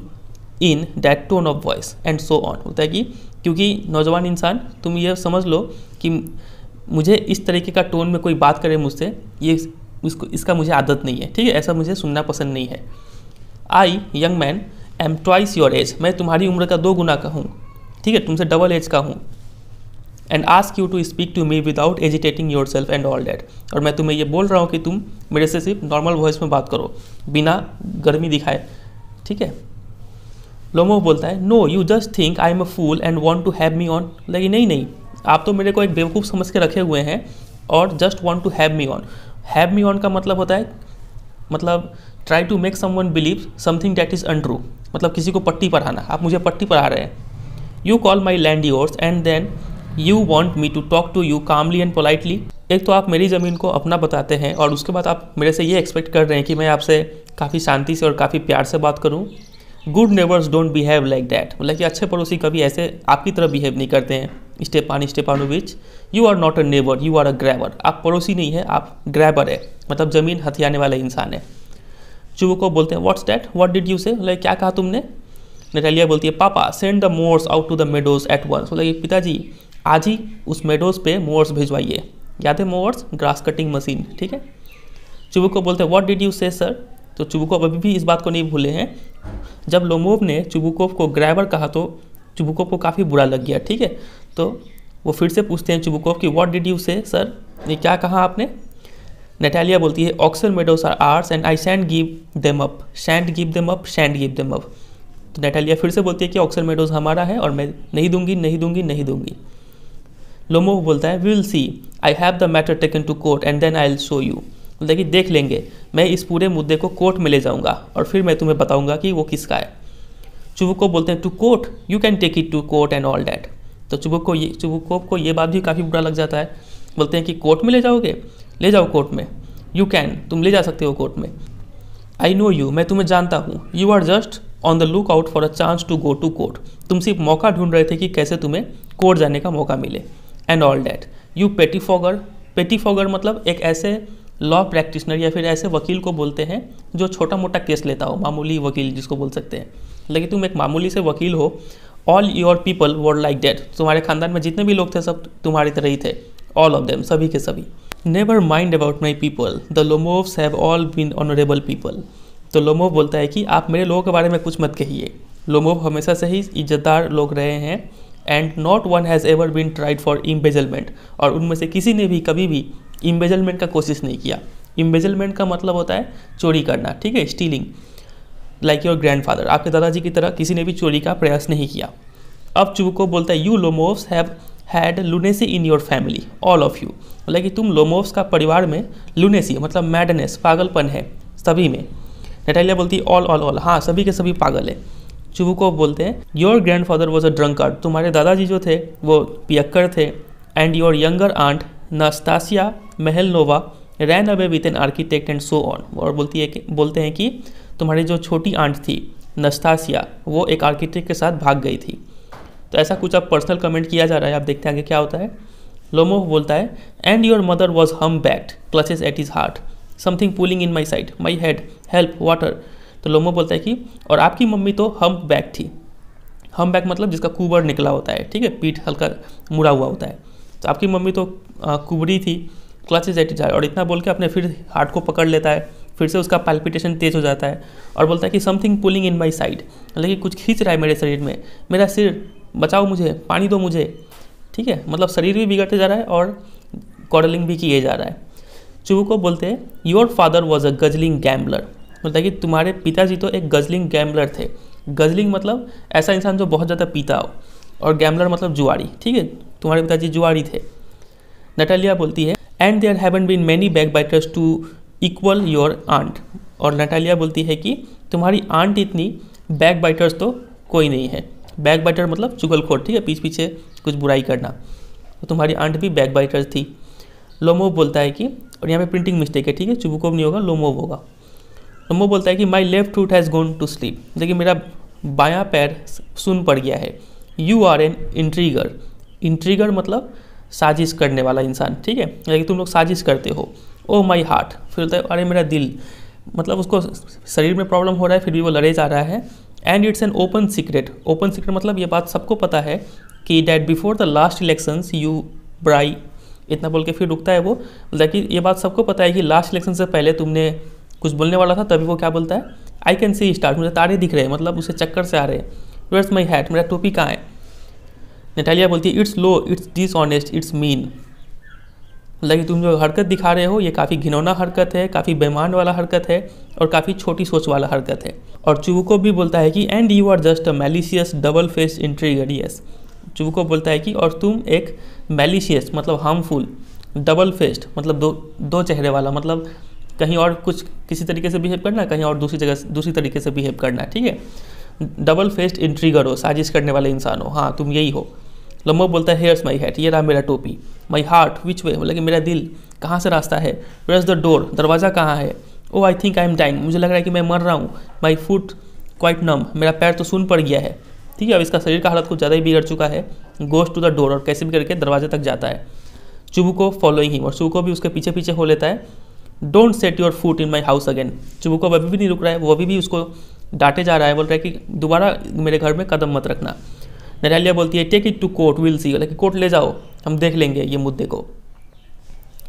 in that tone of voice and so on बोलता है कि क्योंकि नौजवान इंसान तुम ये समझ लो कि मुझे इस तरीके का टोन में कोई बात करे मुझसे ये उसको इसका मुझे आदत नहीं है ठीक है ऐसा मुझे सुनना पसंद नहीं है I young man I am twice your age मैं तुम्हारी उम्र का दो गुना का हूँ ठीक है तुमसे डबल एज का हूँ and ask you to speak to me without agitating yourself and all that और मैं तुम्हें ये बोल रहा हूँ कि तुम मेरे से सिर्फ नॉर्मल वॉइस में बात करो बिना गर्मी दिखाए ठीक है लोमो बोलता है no you just think I am a fool and want to have me on लगी नहीं नहीं आप तो मेरे को एक बेवकूफ़ समझ के रखे हुए हैं और just want to have me on have me on का मतलब होता है मतलब try to make someone believe something that is untrue मतलब किसी को पट्टी पढ़ाना आप मुझे पट्टी पढ़ा रहे हैं you call my land yours and then you want me to talk to you calmly and politely एक तो आप मेरी ज़मीन को अपना बताते हैं और उसके बाद आप मेरे से ये एक्सपेक्ट कर रहे हैं कि मैं आपसे काफ़ी शांति से और काफ़ी प्यार से बात करूँ good neighbours don't behave like that मतलब कि अच्छे पड़ोसी कभी ऐसे आपकी तरह बिहेव नहीं करते हैं step on step on you are not a neighbour you are a grabber आप पड़ोसी नहीं है आप ग्रैबर है मतलब ज़मीन हथियाने वाला इंसान है चुबू को बोलते हैं what's that what did you say मतलब क्या कहा तुमने नटालिया बोलती है पापा send the mowers out to the meadows at once मतलब पिताजी आज ही उस मेडोज पे मोअर्स भिजवाइए याद है मोअर्स ग्रास कटिंग मशीन ठीक है चुबुक को बोलते हैं what did you say sir तो चुबुकोव अभी भी इस बात को नहीं भूले हैं जब लोमोव ने चुबुकोव को ग्राइवर कहा तो चुबुकोव को काफ़ी बुरा लग गया ठीक है तो वो फिर से पूछते हैं चुबुकोव कि what did you say sir ये क्या कहा आपने नेटालिया बोलती है Oxen Meadows are ours and I shan't give them up shan't give them up shan't give them up तो नेटालिया फिर से बोलती है कि ऑक्सर मेडोज हमारा है और मैं नहीं दूंगी नहीं दूंगी नहीं दूंगी लोमोव बोलता है we will see I have the matter taken to court and then I will show you बोलता है कि देख लेंगे मैं इस पूरे मुद्दे को कोर्ट में ले जाऊंगा और फिर मैं तुम्हें बताऊंगा कि वो किसका है चुबुको बोलते हैं to court you can take it to court and all that तो चुबुको को ये चुबुको को ये बात भी काफ़ी बुरा लग जाता है बोलते हैं कि कोर्ट में ले जाओगे ले जाओ कोर्ट में यू कैन तुम ले जा सकते हो कोर्ट में आई नो यू मैं तुम्हें जानता हूँ you are just on the lookout for a chance to go to court तुम सिर्फ मौका ढूंढ रहे थे कि कैसे तुम्हें कोर्ट जाने का मौका मिले and all that you pettifogger pettifogger मतलब एक ऐसे लॉ प्रैक्टिशनर या फिर ऐसे वकील को बोलते हैं जो छोटा मोटा केस लेता हो मामूली वकील जिसको बोल सकते हैं लेकिन तुम एक मामूली से वकील हो all your people were like that तुम्हारे खानदान में जितने भी लोग थे सब तुम्हारी तरह ही थे ऑल ऑफ देम सभी के सभी never mind about my people the Lomovs have all been honourable people तो लोमोव बोलता है कि आप मेरे लोगों के बारे में कुछ मत कहिए लोमोव हमेशा से ही इज्जतदार लोग रहे हैं and not one has ever been tried for embezzlement और उनमें से किसी ने भी कभी भी इम्बेजलमेंट का कोशिश नहीं किया इम्बेजलमेंट का मतलब होता है चोरी करना ठीक है स्टीलिंग लाइक योर ग्रैंडफादर आपके दादाजी की तरह किसी ने भी चोरी का प्रयास नहीं किया अब को बोलता है you Lomovs have had lunacy in your family all of you मतलब कि तुम लोमोव्स का परिवार में लुनेसी मतलब मैडनेस पागलपन है सभी में नेटालिया बोलती ऑल ऑल ऑल हाँ सभी के सभी पागल है चुबुकोव बोलते हैं your grandfather was a drunkard तुम्हारे दादाजी जो थे वो पियक्कर थे and your younger aunt Nastasia नोवा ran away with an architect and so on और बोलती है कि बोलते हैं कि तुम्हारी जो छोटी आंट थी नस्तासिया वो एक आर्किटेक्ट के साथ भाग गई थी तो ऐसा कुछ अब पर्सनल कमेंट किया जा रहा है आप देखते हैं आगे क्या होता है लोमोव बोलता है and your mother was humpbacked clutches at his heart something pulling in my side my head help water तो लोमो बोलता है कि और आपकी मम्मी तो हम बैक थी हम बैक मतलब जिसका कुबर निकला होता है ठीक है पीठ हल्का मुड़ा हुआ होता है तो आपकी मम्मी तो कुबरी थी क्लचेज एट और इतना बोल के अपने फिर हार्ट को पकड़ लेता है फिर से उसका पैल्पिटेशन तेज हो जाता है और बोलता है कि something pulling in my side मतलब कि कुछ खींच रहा है मेरे शरीर में मेरा सिर बचाओ मुझे पानी दो मुझे ठीक है मतलब शरीर भी बिगड़ते जा रहा है और कॉडलिंग भी किए जा रहा है चुबू को बोलते हैं your father was a guzzling gambler बोलता मतलब है कि तुम्हारे पिताजी तो एक गजलिंग गैम्बलर थे गजलिंग मतलब ऐसा इंसान जो बहुत ज़्यादा पीता हो और गैम्बलर मतलब जुआरी ठीक है तुम्हारे पिताजी जुआरी थे नटालिया बोलती है and there haven't been many backbiters to equal your aunt और नटालिया बोलती है कि तुम्हारी आंट इतनी बैक बाइटर्स तो कोई नहीं है बैक बाइटर मतलब चुगलखोर ठीक है पीछे पीछे कुछ बुराई करना तो तुम्हारी आंट भी बैक बाइटर्स थी लोमोव बोलता है कि और यहाँ पे प्रिंटिंग मिस्टेक है ठीक है चुबुकोव नहीं होगा लोमोव होगा नम्बो बोलता है कि my left foot has gone to sleep देखिए मेरा बाया पैर सुन पड़ गया है you are an intriguer intriguer मतलब साजिश करने वाला इंसान ठीक है लेकिन तुम लोग साजिश करते हो ओ माई हार्ट फिर बोलता है अरे मेरा दिल मतलब उसको शरीर में प्रॉब्लम हो रहा है फिर भी वो लड़े जा रहा है and it's an open secret open secret मतलब ये बात सबको पता है कि that before the last elections you bribed इतना बोल के फिर रुकता है वो बोलता है कि ये बात सबको पता है कि लास्ट इलेक्शन से पहले तुमने कुछ बोलने वाला था तभी वो क्या बोलता है आई कैन सी स्टार्स मुझे तारे दिख रहे हैं मतलब उसे चक्कर से आ रहे हैं वेयर्स माई हैट मेरा टोपी कहाँ है नेटालिया बोलती है it's low it's dishonest it's mean मतलब तुम जो हरकत दिखा रहे हो ये काफ़ी घिनौना हरकत है काफ़ी बेमान वाला हरकत है और काफ़ी छोटी सोच वाला हरकत है और चुवको भी बोलता है कि and you are just a malicious double face intriguer Chubukov बोलता है कि और तुम एक मेलिशियस मतलब हार्मफुल डबल फेस्ड मतलब दो दो चेहरे वाला मतलब कहीं और कुछ किसी तरीके से बिहेव करना कहीं और दूसरी जगह दूसरी तरीके से बिहेव करना ठीक है डबल फेस्ड इंट्रीगर हो साजिश करने वाले इंसान हो हाँ तुम यही हो लम्बो बोलता है हेयर्स माई हैट ये रहा मेरा टोपी माई हार्ट विच वे मतलब कि मेरा दिल कहाँ से रास्ता है वेयर इज़ द डोर दरवाज़ा कहाँ है oh I think I am dying मुझे लग रहा है कि मैं मर रहा हूँ माई फुट क्वाइट नम मेरा पैर तो सुन पड़ गया है ठीक है अब इसका शरीर का हालत कुछ ज़्यादा ही बिगड़ चुका है गोस्ट टू द डोर और कैसे भी करके दरवाजे तक जाता है चुबू को फॉलोइंग ही और चुबू को भी उसके पीछे पीछे हो लेता है don't set your foot in my house again Chubukov अभी भी नहीं रुक रहा है वो अभी भी उसको डांटे जा रहा है बोल रहा है कि दोबारा मेरे घर में कदम मत रखना नरेलिया बोलती है take it to court will see बोला कि कोर्ट ले जाओ हम देख लेंगे ये मुद्दे को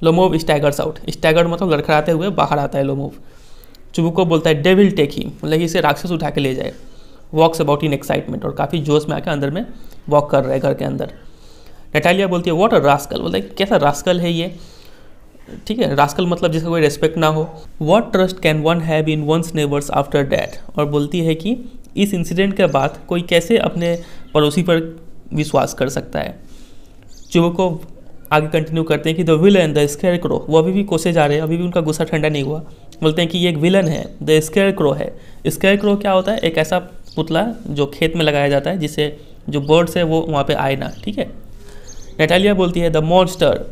लोमोव स्टैगर्स आउट स्टैगर मतलब लड़खड़ाते हुए बाहर आता है लोमोव चुबुको बोलता है डेविल टेक ही मतलब इसे राक्षस उठा के ले जाए वॉक्स अबाउट इन एक्साइटमेंट और काफ़ी जोश में आकर अंदर में वॉक कर रहा है घर के अंदर नटालिया बोलती है वॉट अ रास्कल बोलता है कैसा रास्कल है ये ठीक है रास्कल मतलब जिसका कोई रेस्पेक्ट ना हो what trust can one have in one's neighbours after that और बोलती है कि इस इंसिडेंट के बाद कोई कैसे अपने पड़ोसी पर विश्वास कर सकता है चुबो को आगे कंटिन्यू करते हैं कि the villain the scarecrow वो अभी भी कोसे जा रहे हैं अभी भी उनका गुस्सा ठंडा नहीं हुआ बोलते हैं कि ये एक विलन है द स्केयर क्रो है स्केयर क्रो क्या होता है एक ऐसा पुतला जो खेत में लगाया जाता है जिससे जो बर्ड्स है वो वहाँ पे आए ना ठीक है नेटालिया बोलती है the monster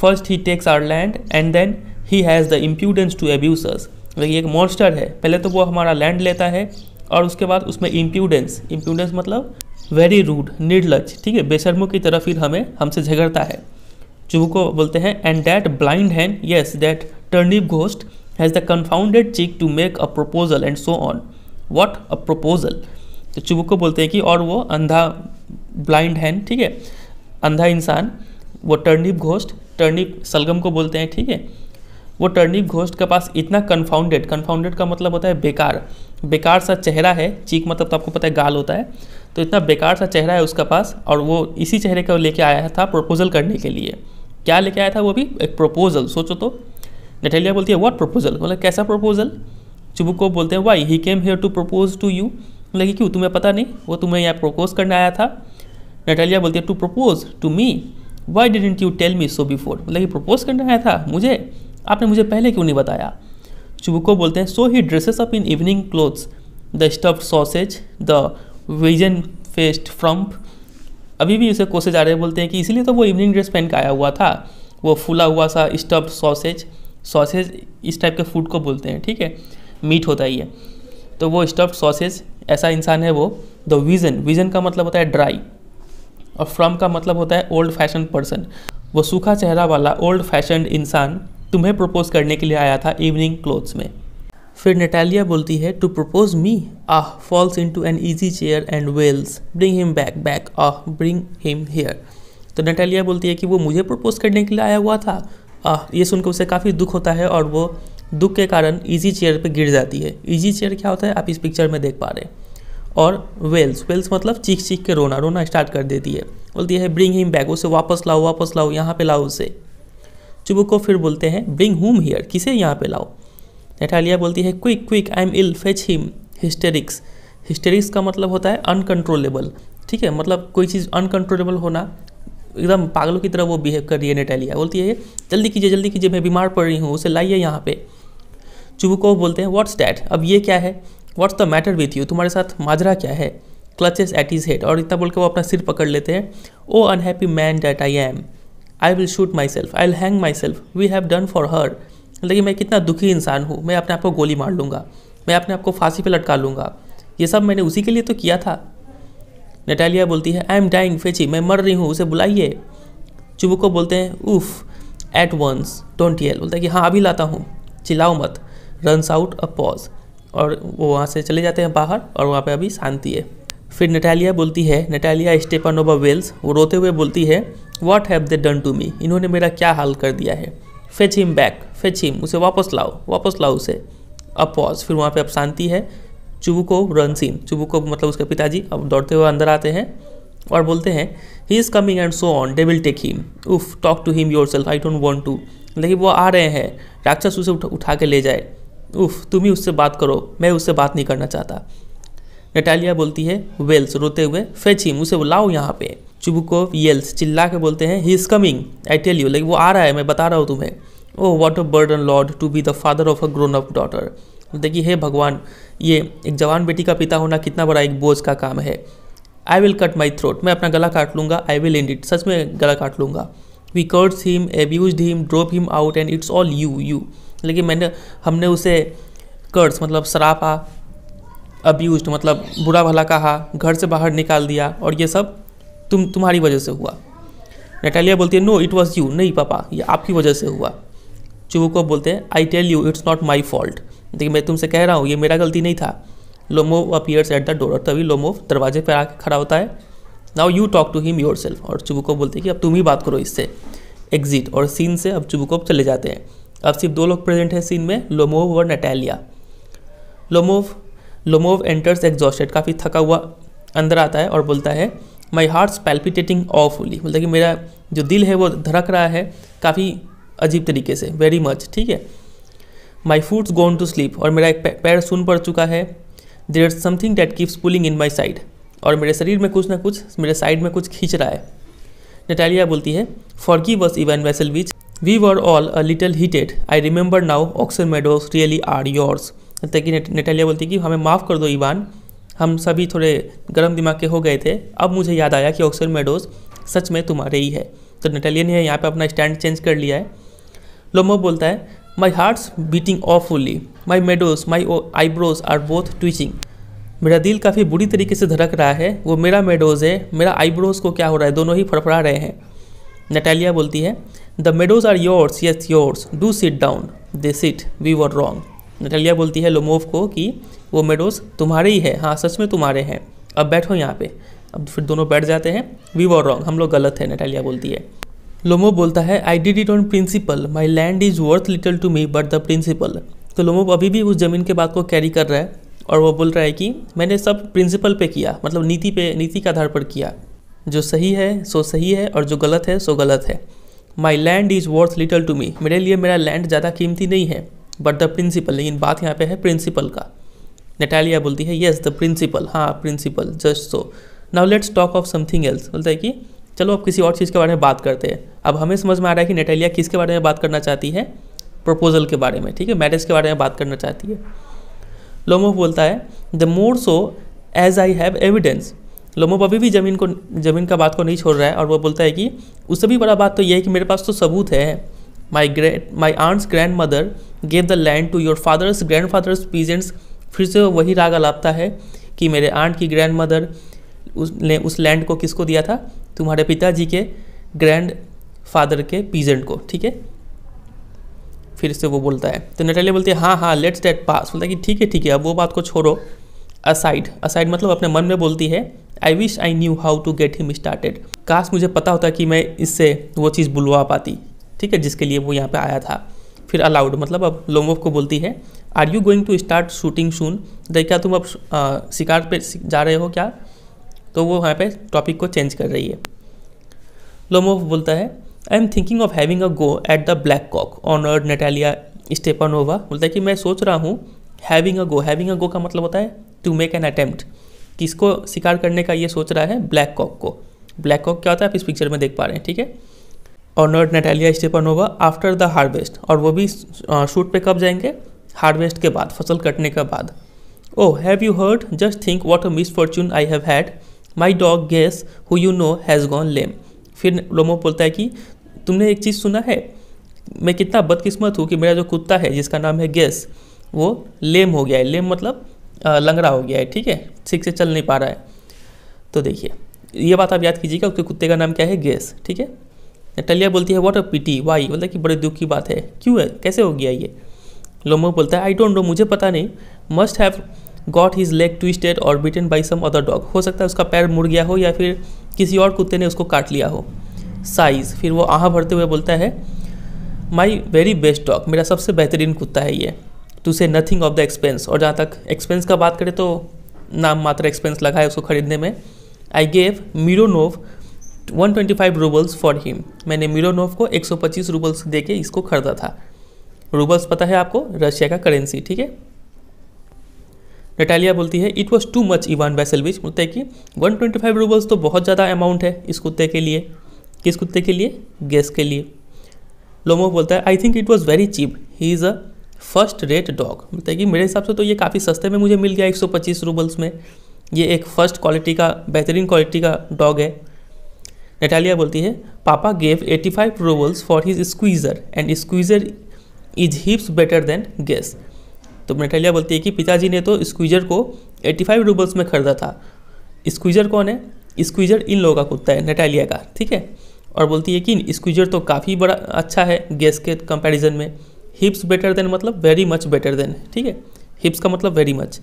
first he takes our land and then he has the impudence to abuse us ये एक मॉन्स्टर है पहले तो वो हमारा लैंड लेता है और उसके बाद उसमें इम्प्यूडेंस इम्प्यूडेंस मतलब वेरी रूड निर्लज ठीक है बेशर्मों की तरह फिर हमें हमसे झगड़ता है जो को बोलते हैं and that blind hen yes that turnip ghost has the confounded cheek to make a proposal and so on what a proposal तो चुबुक को बोलते हैं कि और वो अंधा ब्लाइंड हैंड ठीक है अंधा इंसान वो टर्निप घोस्ट टर्निप सलगम को बोलते हैं ठीक है वो टर्निप घोष्ट के पास इतना कन्फाउंडेड कन्फाउंडेड का मतलब होता है बेकार बेकार सा चेहरा है चीक मतलब तो आपको पता है गाल होता है तो इतना बेकार सा चेहरा है उसका पास और वो इसी चेहरे का लेके आया था प्रपोजल करने के लिए क्या लेके आया था वो भी एक प्रपोजल सोचो तो नेटेलिया बोलती है व्हाट प्रपोजल मतलब कैसा प्रपोजल चुबुक को बोलते हैं why he came here to propose to you मतलब क्यों तुम्हें पता नहीं वो तुम्हें यहाँ प्रपोज करने आया था नेटेलिया बोलती है to propose to me why didn't you tell me so before मतलब ये प्रपोज करना आया था मुझे आपने मुझे पहले क्यों नहीं बताया चुबुक बोलते हैं so he dresses up in evening clothes the stuffed sausage the wizen faced frump अभी भी उसे कोसे जा रहे बोलते हैं कि इसीलिए तो वो इवनिंग ड्रेस पहन के आया हुआ था वो फूला हुआ सा स्टफ सॉसेज सॉसेज इस टाइप के फूड को बोलते हैं ठीक है मीट होता ही है तो वो स्टफ्ड सॉसेज ऐसा इंसान है वो द विजन विजन का मतलब होता है ड्राई और फ्रॉम का मतलब होता है ओल्ड फैशन पर्सन वो सूखा चेहरा वाला ओल्ड फैशन इंसान तुम्हें प्रपोज करने के लिए आया था इवनिंग क्लोथ्स में फिर नेटालिया बोलती है to propose me ah falls into an easy chair and wails bring him back back ah bring him here तो नेटालिया बोलती है कि वो मुझे प्रपोज करने के लिए आया हुआ था आह ये सुनकर उसे काफ़ी दुख होता है और वो दुख के कारण ईजी चेयर पर गिर जाती है ईजी चेयर क्या होता है आप इस पिक्चर में देख पा रहे हैं और वेल्स वेल्स मतलब चीख चीख के रोना रोना स्टार्ट कर देती है बोलती है ब्रिंग हिम बैग उसे वापस लाओ वापस लाओ यहाँ पे लाओ उसे चुबू को फिर बोलते हैं ब्रिंग हुम हियर किसे यहाँ पे लाओ नेटालिया बोलती है quick quick I am ill fetch him hysterics hysterics का मतलब होता है अनकंट्रोलेबल ठीक है मतलब कोई चीज़ अनकंट्रोलेबल होना एकदम पागलों की तरह वो बिहेव कर रही है नेटालिया बोलती है जल्दी कीजिए जल्दी कीजिए मैं बीमार पड़ रही हूँ उसे लाइए यहाँ पे चुबुको बोलते हैं व्हाट्स डैट अब ये क्या है what's the matter with you तुम्हारे साथ माजरा क्या है क्लचेस एट इज हेड और इतना बोल के वो अपना सिर पकड़ लेते हैं oh unhappy man that I am I will shoot myself I will hang myself we have done for her लेकिन मैं कितना दुखी इंसान हूँ मैं अपने आप को गोली मार लूँगा मैं अपने आप को फांसी पर लटका लूँगा ये सब मैंने उसी के लिए तो किया था नटालिया बोलती है आई एम डाइंग फेची मैं मर रही हूँ उसे बुलाइए चुबू को बोलते हैं उफ एट वंस डोंट येल बोलता है कि हाँ अभी लाता हूँ चिल्लाओ मत रन्स आउट अ पॉज और वो वहाँ से चले जाते हैं बाहर और वहाँ पे अभी शांति है फिर नटालिया बोलती है नटालिया स्टेफन ओबा वेल्स वो रोते हुए बोलती है what have they done to me इन्होंने मेरा क्या हाल कर दिया है fetch him back fetch him उसे वापस लाओ वापस लाओ उसे अब पॉज फिर वहाँ पे अब शांति है चुबुको चुबू चुबुको मतलब उसके पिताजी अब दौड़ते हुए अंदर आते हैं और बोलते हैं he is coming and so on they will take him उफ talk to him yourself I don't want to लेकिन वो आ रहे हैं राक्षस उसे उठा के ले जाए उफ तुम ही उससे बात करो मैं उससे बात नहीं करना चाहता नटालिया बोलती है वेल्स रोते हुए फेच हिम उसे लाओ यहाँ पे चुबुकोव येल्स चिल्ला के बोलते हैं he is coming I tell you like वो आ रहा है मैं बता रहा हूँ तुम्हें oh what a burden lord to be the father of a grown up daughter देखिए हे भगवान ये एक जवान बेटी का पिता होना कितना बड़ा एक बोझ का काम है I will cut my throat मैं अपना गला काट लूँगा आई विल एंड इट सच में गला काट लूँगा we cursed him abuse him drove him out and it's all you you लेकिन मैंने हमने उसे कर्ज मतलब सरापा अब्यूज मतलब बुरा भला कहा घर से बाहर निकाल दिया और ये सब तुम तुम्हारी वजह से हुआ नेटालिया बोलती है नो इट वॉज यू नहीं पापा ये आपकी वजह से हुआ चुबुको बोलते हैं I tell you it's not my fault देखिए मैं तुमसे कह रहा हूँ ये मेरा गलती नहीं था Lomov appears at the door और तभी लोमोव दरवाजे पर आके खड़ा होता है now you talk to him yourself और चुबुको बोलते हैं कि अब तुम ही बात करो इससे एग्जिट और सीन से अब चुबुको चले जाते हैं अब सिर्फ दो लोग प्रेजेंट हैं सीन में लोमोव और Natalia Lomov Lomov enters exhausted काफ़ी थका हुआ अंदर आता है और बोलता है माई हार्ट्स पैल्पिटेटिंग ऑफुली बोलता है कि मेरा जो दिल है वो धड़क रहा है काफ़ी अजीब तरीके से वेरी मच ठीक है my foot's gone to sleep और मेरा एक पैर सुन पड़ चुका है there are something that keeps pulling in my side और मेरे शरीर में कुछ ना कुछ मेरे साइड में कुछ खींच रहा है नटालिया बोलती है forgive us Ivan Vassil which we were all a little heated I remember now Oxen Meadows really are yours तक नेटालिया बोलती कि हमें माफ़ कर दो ईवान हम सभी थोड़े गर्म दिमाग के हो गए थे अब मुझे याद आया कि ऑक्सन मेडोज सच में तुम्हारे ही है तो नेटालिया ने यहाँ पे अपना स्टैंड चेंज कर लिया है लोमो बोलता है my heart's beating off awfully my meadows my eyebrows are both twitching मेरा दिल काफ़ी बुरी तरीके से धड़क रहा है वो मेरा मेडोज है मेरा आईब्रोज को क्या हो रहा है दोनों ही फड़फड़ा रहे हैं नटालिया बोलती है the meadows are yours yeah yours do sit down they sit we were wrong Natalia बोलती है लोमोव को कि वो मेडोज तुम्हारे ही है हाँ सच में तुम्हारे हैं अब बैठो यहाँ पे अब फिर दोनों बैठ जाते हैं वी वर रॉन्ग हम लोग गलत हैं नटालिया बोलती है लोमो बोलता है I did it on principle my land is worth little to me but the principle तो लोमो अभी भी उस ज़मीन के बात को कैरी कर रहा है और वो बोल रहा है कि मैंने सब प्रिंसिपल पे किया मतलब नीति पे नीति के आधार पर किया जो सही है सो सही है और जो गलत है सो गलत है my land is worth little to me मेरे लिए मेरा लैंड ज़्यादा कीमती नहीं है बट द प्रिंसिपल लेकिन बात यहाँ पे है प्रिंसिपल का नेटालिया बोलती है येस द प्रिंसिपल हाँ principle just so now let's talk of something else बोलता है कि चलो अब किसी और चीज़ के बारे में बात करते हैं अब हमें समझ में आ रहा है कि नेटालिया किसके बारे में बात करना चाहती है प्रपोजल के बारे में ठीक है मैरिज के बारे में बात करना चाहती है लोमो बोलता है the more so as I have evidence Lomov अभी भी ज़मीन को ज़मीन का बात को नहीं छोड़ रहा है और वो बोलता है कि उससे भी बड़ा बात तो यह है कि मेरे पास तो सबूत है my grand my aunt's grandmother gave the land to your father's grandfather's peasants फिर से वही राग अलापता है कि मेरे आंट की ग्रैंड मदर उसने उस लैंड को किसको दिया था तुम्हारे पिताजी के ग्रैंड फादर के पीजेंट को ठीक है फिर से वो बोलता है तो नेटालिया बोलती है हाँ हाँ लेट्स डेट पास बोलता है कि ठीक है ठीक है अब वो बात को छोड़ो असाइड असाइड मतलब अपने मन में बोलती है I wish I knew how to get him started काश मुझे पता होता कि मैं इससे वो चीज़ बुलवा पाती ठीक है जिसके लिए वो यहाँ पे आया था फिर अलाउड मतलब अब लोमोव को बोलती है are you going to start shooting soon देख क्या तुम अब शिकार पे जा रहे हो क्या तो वो यहाँ पे टॉपिक को चेंज कर रही है लोमोव बोलता है I am thinking of having a go at the black cock honoured Natalia Stepanovna बोलता है कि मैं सोच रहा हूँ having a go having a गो का मतलब होता है टू मेक एन अटैम्प्ट किसको शिकार करने का ये सोच रहा है ब्लैक कॉक को ब्लैक कॉक क्या होता है आप इस पिक्चर में देख पा रहे हैं ठीक है और नॉट नेटालिया होगा आफ्टर द हार्वेस्ट और वो भी शूट पे कब जाएंगे हार्वेस्ट के बाद फसल कटने के बाद oh have you heard just think what a misfortune I have had my dog Guess who you know has gone lame फिर लोमो बोलता है कि तुमने एक चीज़ सुना है मैं कितना बदकिस्मत हूँ कि मेरा जो कुत्ता है जिसका नाम है गेस वो लेम हो गया है लेम मतलब लंगड़ा हो गया है ठीक है ठीक से चल नहीं पा रहा है तो देखिए ये बात आप याद कीजिएगा उसके कुत्ते का नाम क्या है गैस ठीक है नटलिया बोलती है वॉट अ पीटी वाई बोलता है कि बड़े दुख की बात है क्यों है कैसे हो गया ये लोमो बोलता है आई डोंट नो मुझे पता नहीं must have got his leg twisted और bitten by some other dog हो सकता है उसका पैर मुड़ गया हो या फिर किसी और कुत्ते ने उसको काट लिया हो साइज फिर वो आह भरते हुए बोलता है माई वेरी बेस्ट डॉग मेरा सबसे बेहतरीन कुत्ता है ये टू से नथिंग ऑफ द एक्सपेंस और जहाँ तक एक्सपेंस का बात करें तो नाम मात्र एक्सपेंस लगा है उसको खरीदने में I gave Mironov 125 roubles for him मैंने मिरोनोव को 125 रूबल्स दे के इसको खरीदा था रूबल्स पता है आपको रशिया का करेंसी ठीक है नटालिया बोलती है it was too much Ivan Vassilyevich बोलते कि 125 रूबल्स तो बहुत ज़्यादा अमाउंट है इस कुत्ते के लिए किस कुत्ते के लिए गैस के लिए लोमो बोलता है I think it was very cheap he is a first rate dog बताइए मतलब कि मेरे हिसाब से तो ये काफ़ी सस्ते में मुझे मिल गया 125 रूबल्स में ये एक फ़र्स्ट क्वालिटी का बेहतरीन क्वालिटी का डॉग है नेटालिया बोलती है papa gave 85 five roubles for his Squeezer and Squeezer is heaps better than Guess तो नेटालिया बोलती है कि पिताजी ने तो स्क्वीज़र को 85 फाइव रूबल्स में खरीदा था स्क्वीज़र कौन है स्क्वीज़र इन लोगों का कुत्ता है नेटालिया का ठीक है और बोलती है कि स्क्वीज़र तो काफ़ी बड़ा अच्छा है गैस के कंपेरिजन में हिप्स बेटर देन मतलब वेरी मच बेटर देन ठीक है हिप्स का मतलब वेरी मच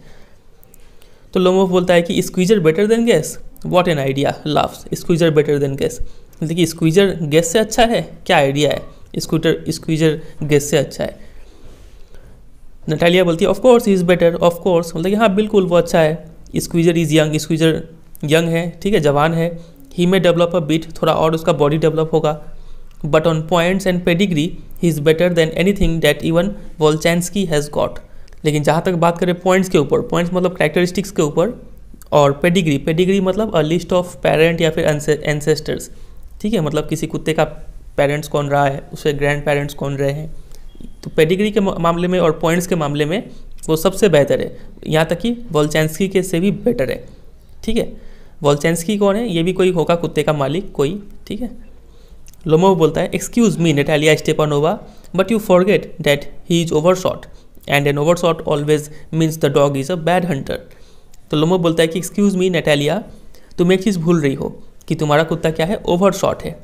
तो लोमोफ बोलता है कि Squeezer better than Guess what an idea laughs Squeezer better than Guess देखिए स्क्वीजर गैस से अच्छा है क्या आइडिया है स्कूटर स्क्वीजर गैस से अच्छा है नटालिया बोलती है ऑफकोर्स इज़ बेटर ऑफकोर्स मतलब कि हाँ बिल्कुल वो अच्छा है Squeezer is young Squeezer young है ठीक है जवान है ही में डेवलप अ बीट थोड़ा और उसका बॉडी डेवलप होगा but on points and pedigree he is better than thing that even Volchanetsky has got लेकिन जहाँ तक बात करें पॉइंट्स के ऊपर पॉइंट्स मतलब करेक्टरिस्टिक्स के ऊपर और पेडिग्री पेडिग्री मतलब अ लिस्ट ऑफ पेरेंट या फिर एनसेस्टर्स ठीक है मतलब किसी कुत्ते का पेरेंट्स कौन रहा है उसके ग्रैंड पेरेंट्स कौन रहे हैं तो पेडिग्री के मामले में और पॉइंट्स के मामले में वो सबसे बेहतर है यहाँ तक कि वॉलचैंसकी के से भी बेटर है ठीक है वॉलचैंसकी कौन है ये भी कोई होगा कुत्ते का मालिक कोई ठीक है लोमोव बोलता है excuse me Natalia Stepanovna but you forget that he is overshot and an overshot always means the dog is a bad hunter तो लोमोव बोलता है कि एक्सक्यूज मी नेटालिया तुम एक चीज़ भूल रही हो कि तुम्हारा कुत्ता क्या है ओवर शॉट है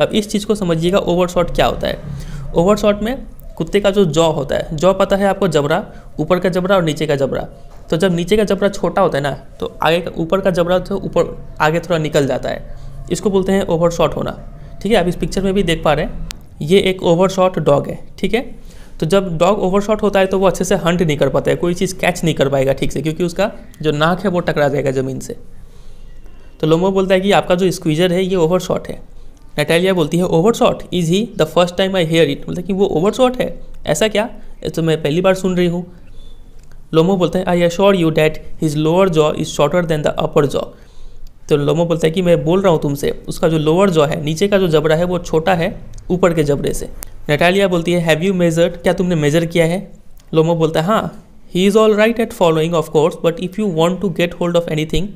अब इस चीज़ को समझिएगा ओवर शॉट क्या होता है ओवर शॉट में कुत्ते का जो जॉ होता है जॉ पता है आपको जबरा ऊपर का जबरा और नीचे का जबरा तो जब नीचे का जबरा छोटा होता है ना तो आगे का ऊपर का जबरा तो ऊपर आगे थोड़ा निकल जाता है इसको बोलते हैं ओवर शॉट होना ठीक है आप इस पिक्चर में भी देख पा रहे हैं ये एक ओवरशॉट डॉग है ठीक है तो जब डॉग ओवरशॉट होता है तो वो अच्छे से हंट नहीं कर पाता है कोई चीज़ कैच नहीं कर पाएगा ठीक से क्योंकि उसका जो नाक है वो टकरा जाएगा ज़मीन से तो लोमो बोलता है कि आपका जो स्क्वीजर है ये ओवरशॉट है नटालिया बोलती है overshot is he the first time I hear it मतलब कि वो ओवरशॉट है ऐसा क्या तो मैं पहली बार सुन रही हूँ लोमो बोलते हैं I assure you that his lower jaw is shorter than the upper jaw तो लोमो बोलता है कि मैं बोल रहा हूँ तुमसे उसका जो लोअर जॉ है नीचे का जो जबरा है वो छोटा है ऊपर के जबरे से नटालिया बोलती है हैव यू मेजर्ड क्या तुमने मेजर किया है लोमो बोलता है हाँ he is all right at following of course but if you want to get hold of anything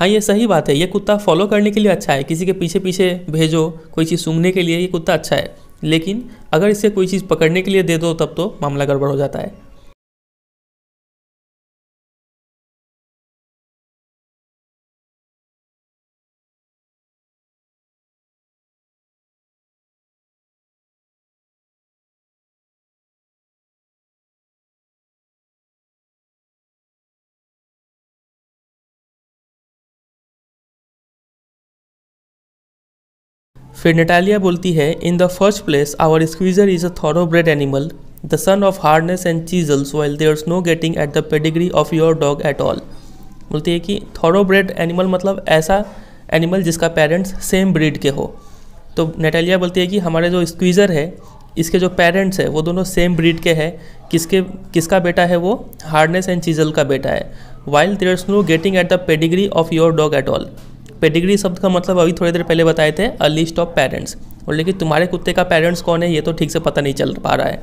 हाँ ये सही बात है ये कुत्ता फॉलो करने के लिए अच्छा है किसी के पीछे पीछे भेजो कोई चीज़ सूंघने के लिए ये कुत्ता अच्छा है लेकिन अगर इसे कोई चीज़ पकड़ने के लिए दे दो तब तो मामला गड़बड़ हो जाता है फिर नटालिया बोलती है in the first place our Squeezer is a thoroughbred animal the son of Harness and Chisels well there no getting at the pedigree of your dog at all बोलती है कि थॉरो ब्रेड एनिमल मतलब ऐसा animal जिसका parents same breed के हो तो Natalia बोलती है कि हमारे जो स्क्वीज़र है इसके जो पेरेंट्स है वो दोनों सेम ब्रीड के हैं किसके किसका बेटा है वो हार्डनेस एंड चीजल का बेटा है wild there no getting at the pedigree of your dog at all pedigree शब्द का मतलब अभी थोड़ी देर पहले बताए थे अ लिस्ट ऑफ पेरेंट्स और लेकिन तुम्हारे कुत्ते का पेरेंट्स कौन है ये तो ठीक से पता नहीं चल पा रहा है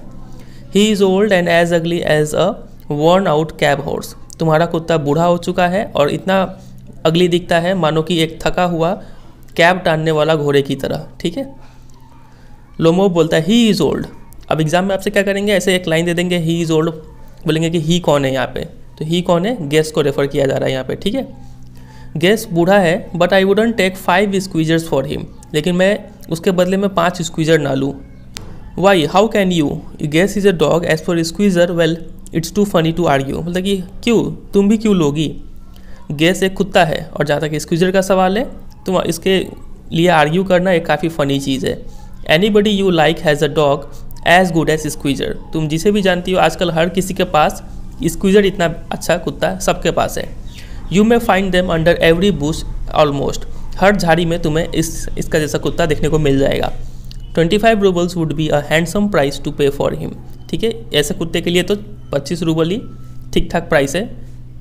he is old and as ugly as a worn out cab horse तुम्हारा कुत्ता बूढ़ा हो चुका है और इतना अगली दिखता है मानो कि एक थका हुआ कैब टानने वाला घोड़े की तरह ठीक है लोमो बोलता है ही इज़ ओल्ड अब एग्ज़ाम में आपसे क्या करेंगे ऐसे एक लाइन दे देंगे ही इज़ ओल्ड बोलेंगे कि ही कौन है यहाँ पे तो ही कौन है गेस्ट को रेफ़र किया जा रहा है यहाँ पे ठीक है गैस बूढ़ा है but I wouldn't take five Squeezers for him लेकिन मैं उसके बदले में पाँच स्क्वीजर ना लूँ why how can you Guess is a dog as for Squeezer well it's too funny to argue मतलब कि क्यों तुम भी क्यों लोगी गैस एक कुत्ता है और जहाँ तक स्क्वीजर का सवाल है तो इसके लिए आर्ग्यू करना एक काफ़ी फ़नी चीज़ है anybody you like has a dog as good as Squeezer तुम जिसे भी जानती हो आजकल हर किसी के पास स्क्वीजर इतना अच्छा कुत्ता सबके पास है you may find them under every bush almost हर झाड़ी में तुम्हें इस इसका जैसा कुत्ता देखने को मिल जाएगा twenty five roubles would be a handsome price to pay for him ठीक है ऐसे कुत्ते के लिए तो पच्चीस रूबल ही ठीक ठाक प्राइस है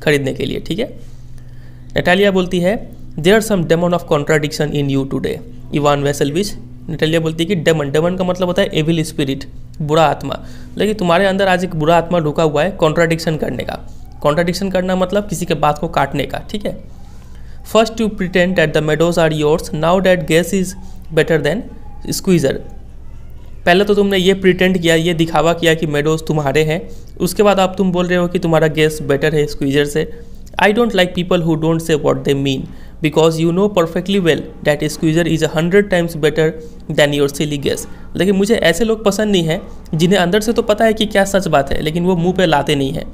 खरीदने के लिए ठीक है नटालिया बोलती है there are some demon of contradiction in you today Ivan Vassilyevich Natalia बोलती है कि डेमन डेमन का मतलब होता है एविल स्पिरिट बुरा आत्मा लेकिन तुम्हारे अंदर आज एक बुरा आत्मा ढुका हुआ है कॉन्ट्राडिक्शन करने का कॉन्ट्राडिक्शन करना मतलब किसी के बात को काटने का ठीक है first you pretend that the meadows are yours now that Guess is better than Squeezer पहले तो तुमने ये प्रिटेंड किया ये दिखावा किया कि मेडोज तुम्हारे हैं उसके बाद आप तुम बोल रहे हो कि तुम्हारा गैस बेटर है स्क्वीजर से I don't like people who don't say what they mean because you know perfectly well that Squeezer is hundred times better than your silly Guess लेकिन मुझे ऐसे लोग पसंद नहीं हैं जिन्हें अंदर से तो पता है कि क्या सच बात है लेकिन वो मुँह पे लाते नहीं हैं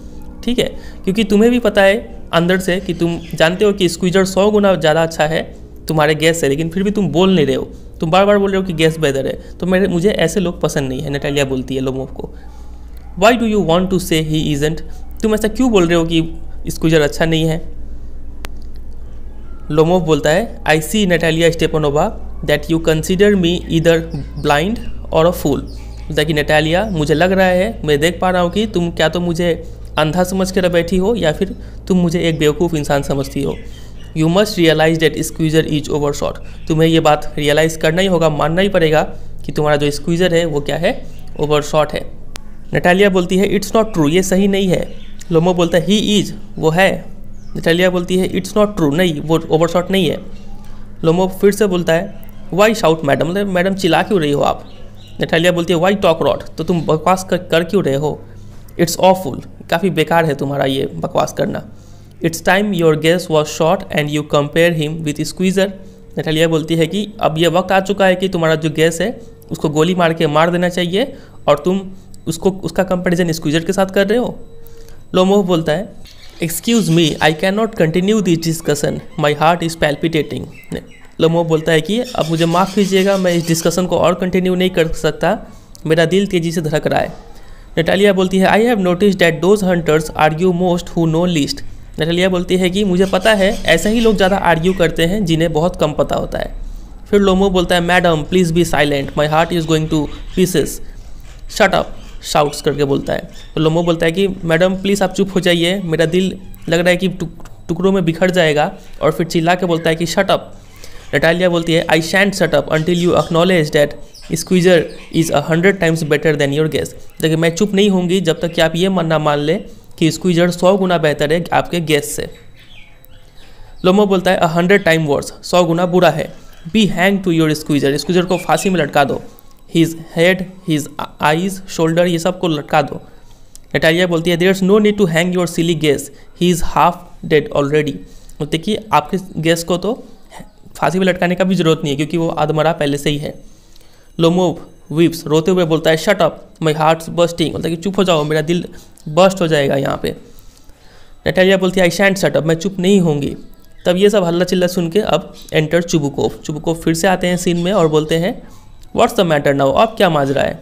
ठीक है क्योंकि तुम्हें भी पता है अंदर से कि तुम जानते हो कि स्क्वीजर सौ गुना ज़्यादा अच्छा है तुम्हारे गैस से लेकिन फिर भी तुम बोल नहीं रहे हो तुम बार बार बोल रहे हो कि गैस बेहतर है तो मेरे मुझे ऐसे लोग पसंद नहीं है नटालिया बोलती है लोमोव को why do you want to say he isn't तुम ऐसा क्यों बोल रहे हो कि स्कूजर अच्छा नहीं है लोमोव बोलता है I see Natalia Stepanovna that you consider me either blind और अ फूल जैसा कि नटालिया मुझे लग रहा है मैं देख पा रहा हूँ कि तुम क्या तो मुझे अंधा समझ कर बैठी हो या फिर तुम मुझे एक बेवकूफ़ इंसान समझती हो you must realise that Squeezer is overshot तुम्हें ये बात रियलाइज़ करना ही होगा मानना ही पड़ेगा कि तुम्हारा जो स्क्वीज़र है वो क्या है ओवर शॉट है नटालिया बोलती है इट्स नॉट ट्रू ये सही नहीं है लोमो बोलता है ही इज वो है नटालिया बोलती है इट्स नॉट ट्रू नहीं वो ओवर शॉट नहीं है लोमो फिर से बोलता है वाई शाउट मैडम मतलब मैडम चिल्ला क्यों रही हो आप नटालिया बोलती है वाई टॉक रॉट तो तुम बकवास कर, कर क्यों रहे हो इट्स ऑफुल काफ़ी बेकार है तुम्हारा ये बकवास करना it's time your Guess was shot and you compare him with Squeezer Natalia बोलती है कि अब ये वक्त आ चुका है कि तुम्हारा जो गैस है उसको गोली मार के मार देना चाहिए और तुम उसको उसका कंपेरिजन स्क्वीज़र के साथ कर रहे हो लोमोह बोलता है excuse me I can not continue this discussion my heart is palpitating Lomov बोलता है कि अब मुझे माफ़ कीजिएगा मैं इस डिस्कशन को और कंटिन्यू नहीं कर सकता मेरा दिल तेज़ी से धड़क रहा है नटालिया बोलती है I have notice that those hunters argue most who know least Natalia बोलती है कि मुझे पता है ऐसे ही लोग ज़्यादा आर्ग्यू करते हैं जिन्हें बहुत कम पता होता है फिर लोमो बोलता है madam please be silent my heart is going to pieces shut up shouts करके बोलता है तो लोमो बोलता है कि मैडम प्लीज़ आप चुप हो जाइए मेरा दिल लग रहा है कि टुकड़ों में बिखर जाएगा और फिर चिल्ला के बोलता है कि शट अप नटालिया बोलती है I shan't shut up until you acknowledge that Squeezer is a hundred times better than your Guess देखिए मैं चुप नहीं होंगी जब तक कि आप ये मानना मान लें कि स्क्वीज़र सौ गुना बेहतर है आपके गैस से लोमो बोलता है अ हंड्रेड टाइम वर्स सौ गुना बुरा है बी हैंग टू योर स्क्वीज़र स्क्वीज़र को फांसी में लटका दो his head his eyes shoulder ये सब को लटका दो नटारिया बोलती है there is no need to hang your silly Guess he is half dead already बोलते कि आपके गैस को तो फांसी में लटकाने का भी जरूरत नहीं है क्योंकि वो आधमरा पहले से ही है लोमोव विप्स रोते हुए बोलता है shut up my heart bursting बोलता है कि चुप हो जाओ मेरा दिल बस्ट हो जाएगा यहाँ पे नटालिया बोलती है आई शैंड शट अप मैं चुप नहीं होंगी तब ये सब हल्ला चिल्ला सुन के अब एंटर चुबुकोव चुबुकोव फिर से आते हैं सीन में और बोलते हैं व्हाट्स द मैटर नाउ अब क्या माजरा है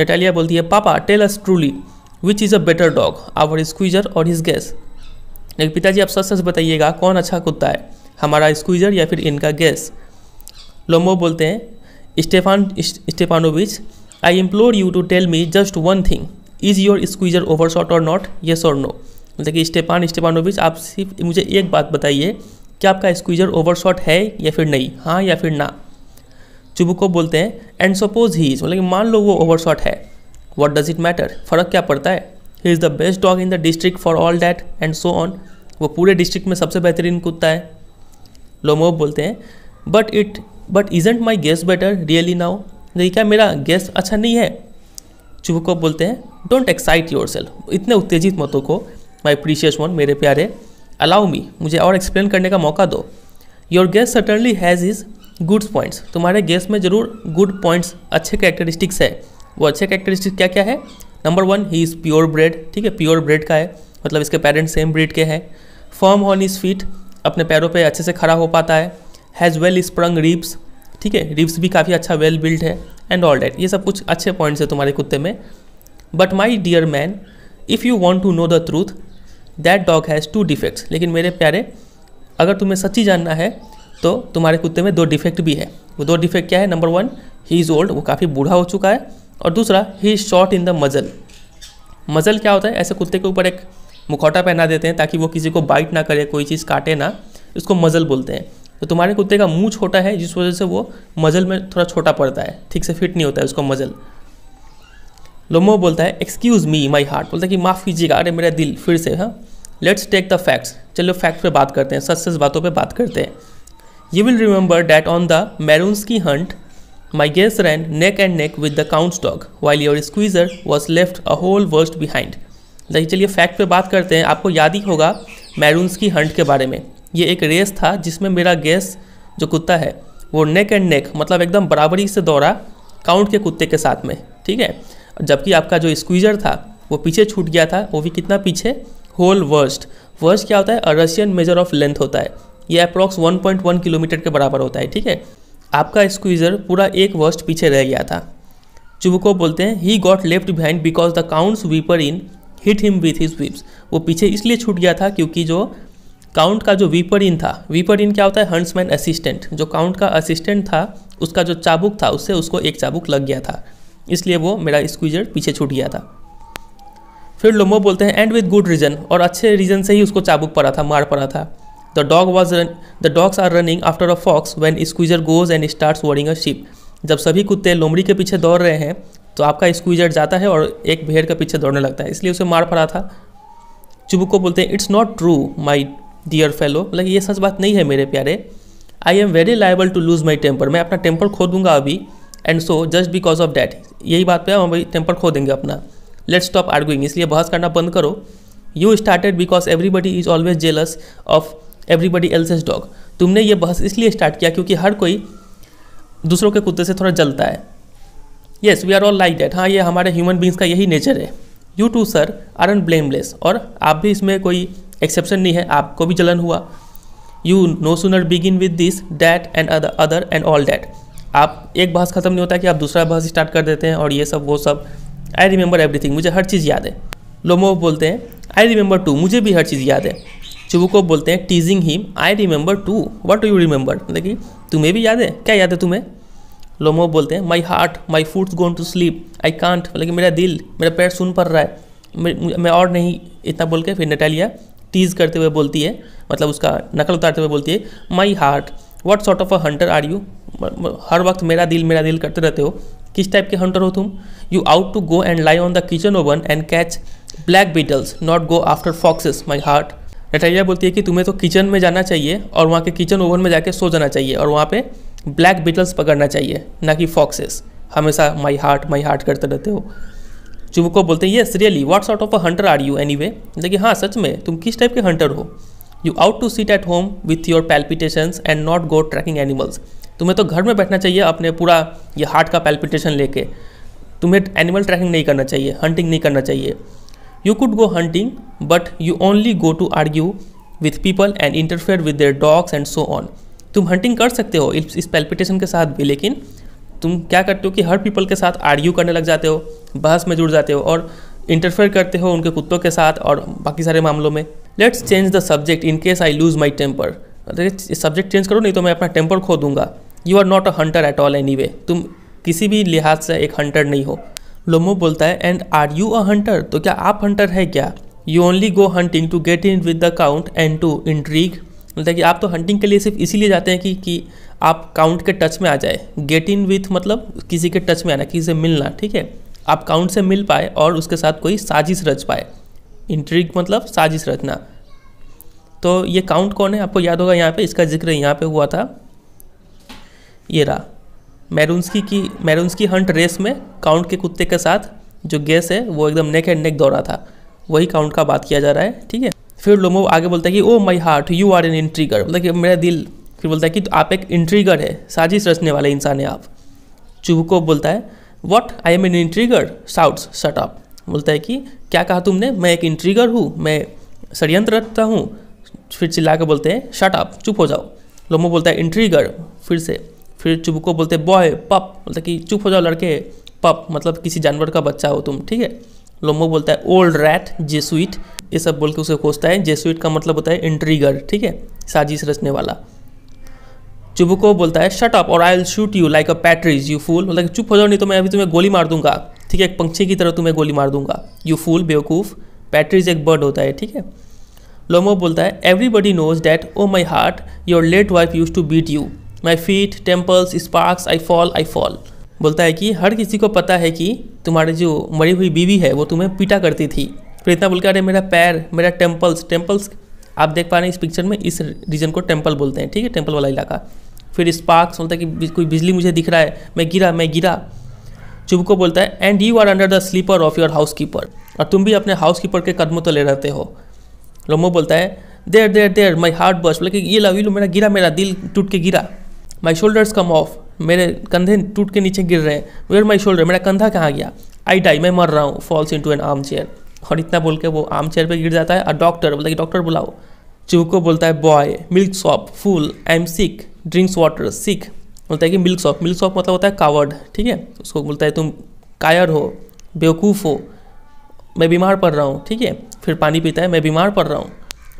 नटालिया बोलती है papa tell us truly which is a better dog our Squeezer और हिज गैस लेकिन पिताजी आप सच सच बताइएगा कौन अच्छा कुत्ता है हमारा स्क्वीजर या फिर इनका गैस लोमो बोलते हैं Stepan Stepanovich I implore you to tell me just one thing is your Squeezer overshot और नॉट येस और नो मतलब कि स्टेफान स्टेफानोविच आप सिर्फ मुझे एक बात बताइए कि आपका स्क्वीजर ओवर शॉट है या फिर नहीं हाँ या फिर ना चुबुको बोलते हैं एंड सपोज ही इज़ मतलब कि मान लो वो ओवर शॉट है वॉट डज़ इट मैटर फ़र्क क्या पड़ता है he is the best dog in the district for all that and so on वो पूरे डिस्ट्रिक्ट में सबसे बेहतरीन कुत्ता है लोमोब बोलते हैं but it but isn't my Guess better really now नहीं क्या मेरा गेस अच्छा नहीं है चुप को बोलते हैं डोंट एक्साइट योर सेल्फ इतने उत्तेजित मतों को माई प्रीशियस वन मेरे प्यारे अलाउ मी मुझे और एक्सप्लेन करने का मौका दो your Guess certainly has is good points तुम्हारे गेस में ज़रूर गुड पॉइंट्स अच्छे कैरेक्टरिस्टिक्स है वो अच्छे कैरेक्टरिस्टिक क्या क्या है number one he is pure bred है प्योर ब्रेड का है मतलब इसके पेरेंट्स सेम ब्रीड के हैं फॉर्म ऑन इज फीट अपने पैरों पे अच्छे से खड़ा हो पाता है हैज़ वेल स्प्रंग रिप्स ठीक है रिप्स भी काफ़ी अच्छा वेल बिल्ड है एंड ऑल डैट ये सब कुछ अच्छे पॉइंट्स है तुम्हारे कुत्ते में but my dear man if you want to know the truth that dog has two defects लेकिन मेरे प्यारे अगर तुम्हें सच्ची जानना है तो तुम्हारे कुत्ते में दो डिफेक्ट भी है वो दो डिफेक्ट क्या है number one he is old वो काफ़ी बूढ़ा हो चुका है और दूसरा he is short in the muzzle muzzle क्या होता है ऐसे कुत्ते के ऊपर एक मुखौटा पहना देते हैं ताकि वो किसी को बाइट ना करे कोई चीज़ काटे ना इसको मजल बोलते हैं तो तुम्हारे कुत्ते का मुंह छोटा है जिस वजह से वो मजल में थोड़ा छोटा पड़ता है ठीक से फिट नहीं होता है उसका मजल लोमो बोलता है एक्सक्यूज़ मी माई हार्ट बोलता है कि माफ़ कीजिएगा अरे मेरा दिल फिर से हाँ लेट्स टेक द फैक्ट्स चलो फैक्ट्स पे बात करते हैं सच सच बातों पे बात करते हैं you will remember that on the Maroons की hunt my Guess ran neck and neck with the count dog while your Squeezer was left a whole verst behind चलिए फैक्ट पे बात करते हैं आपको याद ही होगा मैरून्स की हंट के बारे में ये एक रेस था जिसमें मेरा गैस जो कुत्ता है वो नेक एंड नेक मतलब एकदम बराबरी से दौड़ा काउंट के कुत्ते के साथ में ठीक है जबकि आपका जो स्क्वीजर था वो पीछे छूट गया था वो भी कितना पीछे होल वर्स्ट वर्स्ट क्या होता है रशियन मेजर ऑफ लेंथ होता है ये अप्रॉक्स 1.1 किलोमीटर के बराबर होता है ठीक है आपका स्क्वीजर पूरा एक वर्स्ट पीछे रह गया था चुबको बोलते हैं he got left behind because the count's whipper in hit him with his whips वो पीछे इसलिए छूट गया था क्योंकि जो काउंट का जो इन था इन क्या होता है हंड्समैन असिस्टेंट जो काउंट का असिस्टेंट था उसका जो चाबुक था उससे उसको एक चाबुक लग गया था इसलिए वो मेरा स्क्वीजर पीछे छूट गया था फिर लोमो बोलते हैं एंड विद गुड रीजन और अच्छे रीजन से ही उसको चाबुक पड़ा था मार पड़ा था the dog was run the dogs are running after a fox when Squeezer goes and start worrying a sheep जब सभी कुत्ते लोमड़ी के पीछे दौड़ रहे हैं तो आपका स्क्वीजर जाता है और एक भेड़ के पीछे दौड़ने लगता है इसलिए उसे मार पड़ा था चुबुक को बोलते हैं it's not true my dear fellow मतलब ये सच बात नहीं है मेरे प्यारे I am very liable to lose my temper मैं अपना टेम्पर खो दूंगा अभी and so just because of that यही बात पे हम भाई टेम्पर खो देंगे अपना लेट्स स्टॉप आर्गुइंग इसलिए बहस करना बंद करो you started because everybody is always jealous of everybody else's dog तुमने ये बहस इसलिए स्टार्ट किया क्योंकि हर कोई दूसरों के कुत्ते से थोड़ा जलता है yes we are all like that हाँ ये हमारे ह्यूमन बींग्स का यही नेचर है you too sir are an blameless और आप भी इसमें कोई एक्सेप्शन नहीं है आपको भी जलन हुआ you know sooner begin with this that and other and all that आप एक बहस ख़त्म नहीं होता कि आप दूसरा बहस स्टार्ट कर देते हैं और ये सब वो सब आई रिमेंबर एवरीथिंग मुझे हर चीज़ याद है लोमो बोलते हैं आई रिमेंबर टू मुझे भी हर चीज़ याद है चुबुको बोलते हैं teasing him I remember to what do you remember मतलब कि तुम्हें भी याद है क्या याद है तुम्हें लोमो बोलते हैं my heart my foot's gone to sleep I can't मतलब कि मेरा दिल मेरा पैर सुन पड़ रहा है मैं और नहीं इतना बोल के फिर नटा लिया टीज करते हुए बोलती है मतलब उसका नकल उतारते हुए बोलती है my heart what sort of a hunter are you हर वक्त मेरा दिल मेरा दिल करते रहते हो किस टाइप के हंटर हो तुम you ought to go and lie on the kitchen oven and catch black beetles not go after foxes my heart Natalya बोलती है कि तुम्हें तो किचन में जाना चाहिए और वहाँ के किचन ओवन में जाके सो जाना चाहिए और वहाँ पे ब्लैक बीटल्स पकड़ना चाहिए ना कि फॉक्सेस हमेशा माई हार्ट माई हार्ट करते रहते हो चुप को बोलते हैं yes really what sort of a hunter are you anyway मतलब कि हाँ सच में तुम किस टाइप के हंटर हो you ought to sit at home with your palpitation and not go tracking animals तुम्हें तो घर में बैठना चाहिए अपने पूरा ये हार्ट का पैल्पिटेशन लेके तुम्हें एनिमल ट्रैकिंग नहीं करना चाहिए हंटिंग नहीं करना चाहिए you could go hunting but you only go to argue with people and interfere with their dogs and so on तुम हंटिंग कर सकते हो इस पैल्पिटेशन के साथ भी लेकिन तुम क्या करते हो कि हर पीपल के साथ आर्ग्यू करने लग जाते हो बहस में जुड़ जाते हो और इंटरफेयर करते हो उनके कुत्तों के साथ और बाकी सारे मामलों में let's change the subject in case I lose my temper subject change करो नहीं तो मैं अपना टेम्पर खो दूंगा you are not a hunter at all anyway तुम किसी भी लिहाज से एक हंटर नहीं हो लोमो बोलता है and are you a hunter तो क्या आप हंटर है क्या you only go hunting to get in with the count and to intrigue बोलता मतलब है कि आप तो हंटिंग के लिए सिर्फ इसीलिए जाते हैं कि कि आप काउंट के टच में आ जाए गेट इन विथ मतलब किसी के टच में आना किसी से मिलना ठीक है आप काउंट से मिल पाए और उसके साथ कोई साजिश रच पाए इंट्रिक मतलब साजिश रचना तो ये काउंट कौन है आपको याद होगा यहाँ पे इसका जिक्र यहाँ पे हुआ था ये रहा मैरूनस्की की मैरूनस्की हंट रेस में काउंट के कुत्ते के साथ जो गैस है वो एकदम नेक एंड नेक दौड़ा था वही काउंट का बात किया जा रहा है ठीक है फिर लोमो आगे बोलता है कि oh my heart you are an intriguer मतलब कि मेरा दिल फिर बोलता है कि तो आप एक इंट्रीगर है साजिश रचने वाले इंसान है आप चुबको बोलता है what I am an intriguer shouts shut up बोलता है कि क्या कहा तुमने मैं एक इंट्रीगर हूँ मैं षडयंत्र रखता हूँ फिर चिल्ला के बोलते हैं शट अप चुप हो जाओ लोमो बोलता है इंट्रीगर फिर से फिर चुबको बोलते हैं बॉय पप बोलता है कि चुप हो जाओ लड़के पप मतलब किसी जानवर का बच्चा हो तुम ठीक है लोमो बोलता है ओल्ड रैट जे स्वीट ये सब बोल के उसे खोजता है जेसुइट का मतलब होता है इंट्रीगर ठीक है साजिश रचने वाला चुबुको बोलता है शट अप और I will shoot you like a partridge you fool मतलब चुप हो जाओ नहीं तो मैं अभी तुम्हें गोली मार दूंगा ठीक है एक पंछी की तरह तुम्हें गोली मार दूंगा यू फूल बेवकूफ़ पैट्रीज एक बर्ड होता है ठीक है लोमो बोलता है everybody knows that oh my heart your late wife used to beat you my feet temples sparks I fall I fall बोलता है कि हर किसी को पता है कि तुम्हारी जो मरी हुई बीवी है वो तुम्हें पीटा करती थी प्रेतना बुलका अरे मेरा पैर मेरा टेम्पल्स टेम्पल्स आप देख पा रहे हैं इस पिक्चर में इस रीजन को टेम्पल बोलते हैं ठीक है टेम्पल वाला इलाका फिर स्पार्क्स बोलता है कि कोई बिजली मुझे दिख रहा है मैं गिरा मैं गिरा चुबको बोलता है and you are under the slipper of your housekeeper और तुम भी अपने हाउस कीपर के कदमों तो ले रहते हो लोमो बोलता है देर देर देर माई हार्ट बस बोले कि ये लव यू मेरा गिरा मेरा दिल टूट के गिरा माई शोल्डर्स कम ऑफ मेरे कंधे टूट के नीचे गिर रहे हैं वेयर माई शोल्डर मेरा कंधा कहाँ गया आई डाई मैं मर रहा हूँ falls into an armchair और इतना बोल के वो आम चेयर पर गिर जाता है और डॉक्टर बोलता है कि डॉक्टर बुलाओ को बोलता है boy milksop fool I am sick drinks water sick बोलता है कि मिल्क शॉप मिल्क शॉप मतलब होता है कावर्ड ठीक है उसको बोलता है तुम कायर हो बेवकूफ़ हो मैं बीमार पड़ रहा हूँ ठीक है फिर पानी पीता है मैं बीमार पड़ रहा हूँ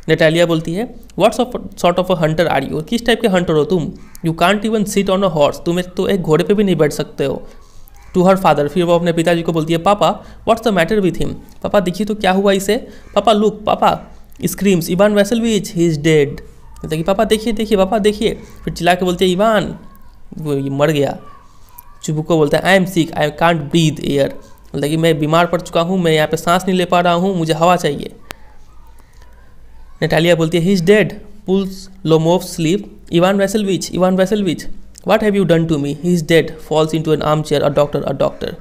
नेटालिया बोलती है what's of sort of a hunter are you किस टाइप के हंटर हो तुम you can't even sit on a horse तुम एक तो एक घोड़े पे भी नहीं बैठ सकते हो टू हर फादर फिर वो अपने पिताजी को बोलती है papa what's the matter with him papa देखिए तो क्या हुआ इसे papa look papa screams Ivan vessel Vassilevitch he is dead कहते कि पापा देखिए देखिए पापा देखिए फिर चिल्ला के बोलते हैं इवान वो ये मर गया चुबुको बोलते हैं I am sick I can't breathe air बोलता कि मैं बीमार पड़ चुका हूँ मैं यहाँ पे सांस नहीं ले पा रहा हूँ मुझे हवा चाहिए नेटालिया बोलती है he is dead pulls Lomov sleeve Ivan vessel Vassilevitch Ivan vessel Vassilevitch what have you done to me he is dead falls into an armchair a doctor a doctor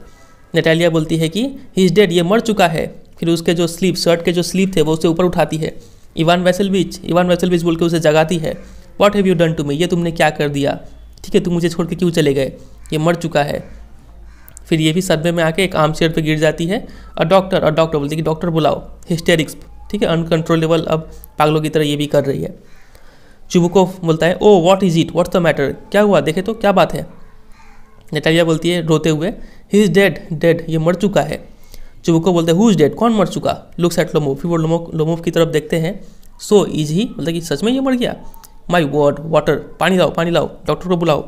Natalya बोलती है कि ही is dead ये मर चुका है फिर उसके जो स्लीप शर्ट के जो स्लीप थे वो उसे ऊपर उठाती है Ivan vessel Vassilevitch Ivan vessel Vassilevitch बोल के उसे जगाती है what have you done to me ये तुमने क्या कर दिया ठीक है तुम मुझे छोड़ के क्यों चले गए ये मर चुका है फिर ये भी सदमे में आके एक आर्म चेयर पर गिर जाती है और डॉक्टर और डॉक्टर बोलती है कि डॉक्टर बुलाओ हिस्टेरिक्स ठीक है अनकंट्रोलेबल अब पागलों की तरह ये भी कर रही है चुबुकोव बोलता है oh what is it what's the matter क्या हुआ देखे तो क्या बात है नेटालिया बोलती है रोते हुए ही इज़ डेड डेड ये मर चुका है चुबुको बोलते हैं हु इज़ डेड कौन मर चुका लुक्स एट लोमोव फिर वो लोमोव लोमोव की तरफ देखते हैं सो इज ही मतलब कि सच में ये मर गया माई वर्ड वाटर पानी लाओ पानी लाओ डॉक्टर को बुलाओ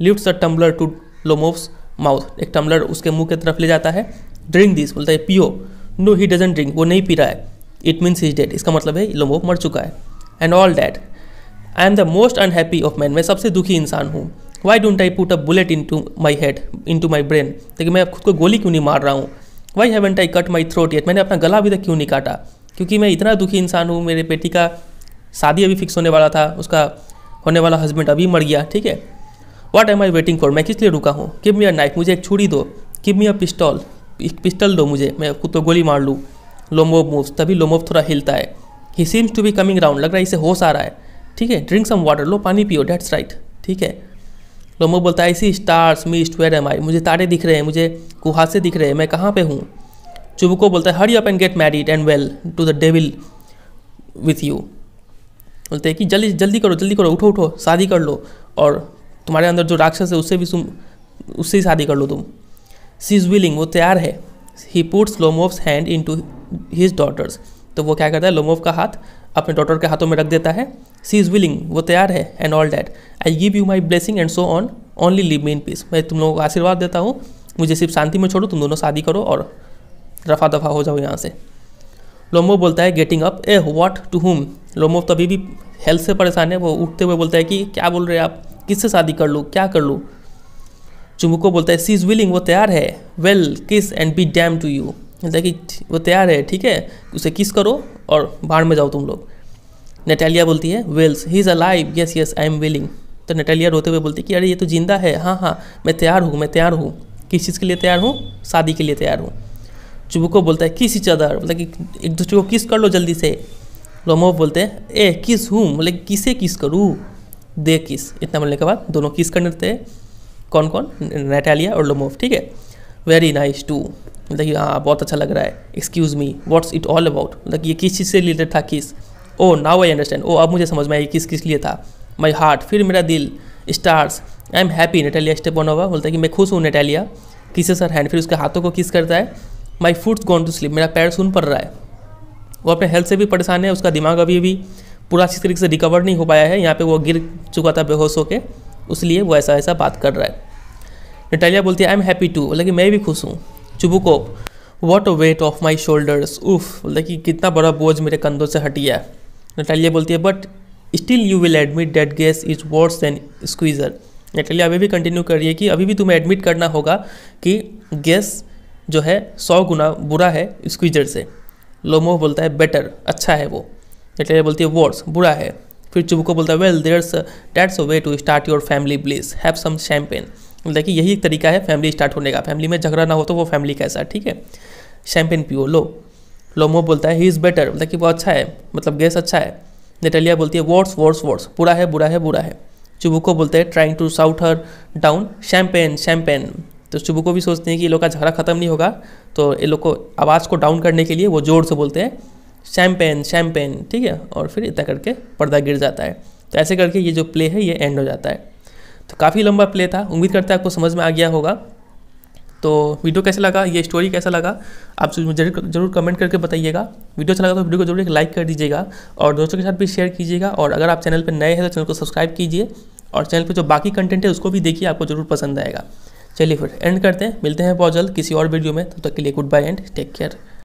lift a tumbler to Lomov's mouth एक टम्बलर उसके मुंह की तरफ ले जाता है ड्रिंक दिस बोलता है पियो नो ही डजेंट ड्रिंक वो नहीं पी रहा है इट मीन्स इज डेड इसका मतलब है लोमोव मर चुका है and all that I am the most unhappy of man मैं सबसे दुखी इंसान हूँ why don't I put a bullet into my head into my brain लेकिन मैं खुद को गोली क्यों नहीं मार रहा हूँ why haven't I cut my throat yet मैंने अपना गला अभी तक क्यों नहीं काटा क्योंकि मैं इतना दुखी इंसान हूँ मेरे बेटी का शादी अभी फिक्स होने वाला था उसका होने वाला हस्बैंड अभी मर गया ठीक है what am I waiting for मैं किस लिए रुका हूँ किब मी अ नाइफ मुझे एक छुरी दो किब मी अ पिस्टॉल एक पिस्टल दो मुझे मैं खुद को तो गोली मार लूँ लोमोव मूव्स तभी लोमोव थोड़ा हिलता है he seems to be coming round लग रहा है इसे होश आ रहा है ठीक है ड्रिंक सम वाटर लो पानी पियो डेट्स राइट ठीक है लोमो बोलता है ऐसी stars missed where am I मुझे तारे दिख रहे हैं मुझे कुहासे दिख रहे हैं मैं कहाँ पे हूँ चुबको बोलता है hurry up and get married and well to the devil with you बोलते हैं कि जल्दी जल्दी करो जल्दी करो उठो उठो शादी कर लो और तुम्हारे अंदर जो राक्षस है उससे भी तुम उससे ही शादी कर लो तुम सी इज़ विलिंग वो तैयार है he puts Lomov's hand into his daughter's तो वो क्या करता है लोमोव का हाथ अपने डॉटर के हाथों में रख देता है सी इज़ विलिंग वो तैयार है and all that I give you my blessing and so on only leave me in peace मैं तुम लोगों को आशीर्वाद देता हूँ मुझे सिर्फ शांति में छोड़ो तुम दोनों शादी करो और रफा दफा हो जाओ यहाँ से लोमो बोलता है getting up a what to whom Lomov तो अभी भी हेल्थ से परेशान है वो उठते हुए बोलता है कि क्या बोल रहे हैं आप किससे शादी कर लूँ क्या कर लूँ चुमुको बोलता है सी इज़ विलिंग वो तैयार है well kiss and be damned to you बोलता है कि वो तैयार है ठीक है उसे किस करो और बाढ़ में जाओ तुम लोग नेटालिया बोलती है well's he is alive yes yes I am willing तो नेटालिया रोते हुए बोलती है कि अरे ये तो जिंदा है हाँ हाँ मैं तैयार हूँ मैं तैयार हूँ किस चीज़ के लिए तैयार हूँ शादी के लिए तैयार हूँ चुबुको बोलता है किस इच अदर मतलब कि एक दूसरे को किस कर लो जल्दी से रोमो बोलते हैं ए किस हूँ मतलब किसे किस करूँ दे किस इतना बोलने के बाद दोनों किस करने देते हैं कौन कौन नेटालिया और लोमोव ठीक है वेरी नाइस टू मतलब कि हाँ बहुत अच्छा लग रहा है excuse me what's it all about मतलब कि ये किस चीज़ से रिलेटेड था किस ओ नाउ आई अंडरस्टैंड ओ अब मुझे समझ में आई किस किस लिए था माई हार्ट फिर मेरा दिल stars I am happy Natalya Stepanovna बोलता है कि मैं खुश हूँ नेटालिया किसे सर हैंड फिर उसके हाथों को किस करता है my foot gone to sleep मेरा पैर सुन पड़ रहा है वो अपने हेल्थ से भी परेशान है उसका दिमाग अभी भी पूरा अच्छी तरीके से रिकवर नहीं हो पाया है यहाँ पे वो गिर चुका था बेहोश होकर उसलिए वो ऐसा ऐसा बात कर रहा है नटालिया बोलती है आई एम हैप्पी टू बोला कि मैं भी खुश हूँ Chubukov what a weight off my shoulders उफ बोलता कि कितना बड़ा बोझ मेरे कंधों से हट गया है नटालिया बोलती है but still you will admit that Guess is worse than Squeezer Natalya अभी भी कंटिन्यू कर रही है कि अभी भी तुम्हें एडमिट करना होगा कि गैस जो है सौ गुना बुरा है स्क्वीजर से लोमो बोलता है बेटर अच्छा है वो नटालिया बोलती है वर्स बुरा है फिर चुबको बोलता है well there that's a way to start your family please have some champagne बोलता है कि यही एक तरीका है फैमिली स्टार्ट होने का फैमिली में झगड़ा ना हो तो वो फैमिली कैसा ठीक है शैम्पेन पियो लो लोमो बोलता है ही इज़ बेटर मतलब कि वो अच्छा है मतलब गैस अच्छा है नेटलिया बोलती है वर्ड्स वर्ड्स वर्ड्स बुरा है बुरा है बुरा है चुबुको बोलते हैं trying to shout her down champagne champagne तो चुबुको भी सोचते हैं कि ये लोग का झगड़ा खत्म नहीं होगा तो ये लोग को आवाज़ को डाउन करने के लिए वो जोर से बोलते हैं शैम्पेन शैम्पेन ठीक है और फिर इतना करके पर्दा गिर जाता है तो ऐसे करके ये जो प्ले है ये एंड हो जाता है तो काफ़ी लंबा प्ले था उम्मीद करता है आपको समझ में आ गया होगा तो वीडियो कैसा लगा ये स्टोरी कैसा लगा आप जरूर जरूर कमेंट करके बताइएगा वीडियो अच्छा लगा तो वीडियो को जरूर एक लाइक कर दीजिएगा और दोस्तों के साथ भी शेयर कीजिएगा और अगर आप चैनल पर नए हैं तो चैनल को सब्सक्राइब कीजिए और चैनल पर जो बाकी कंटेंट है उसको भी देखिए आपको जरूर पसंद आएगा चलिए फिर एंड करते हैं मिलते हैं बहुत जल्द किसी और वीडियो में तब तो तक के लिए goodbye and take care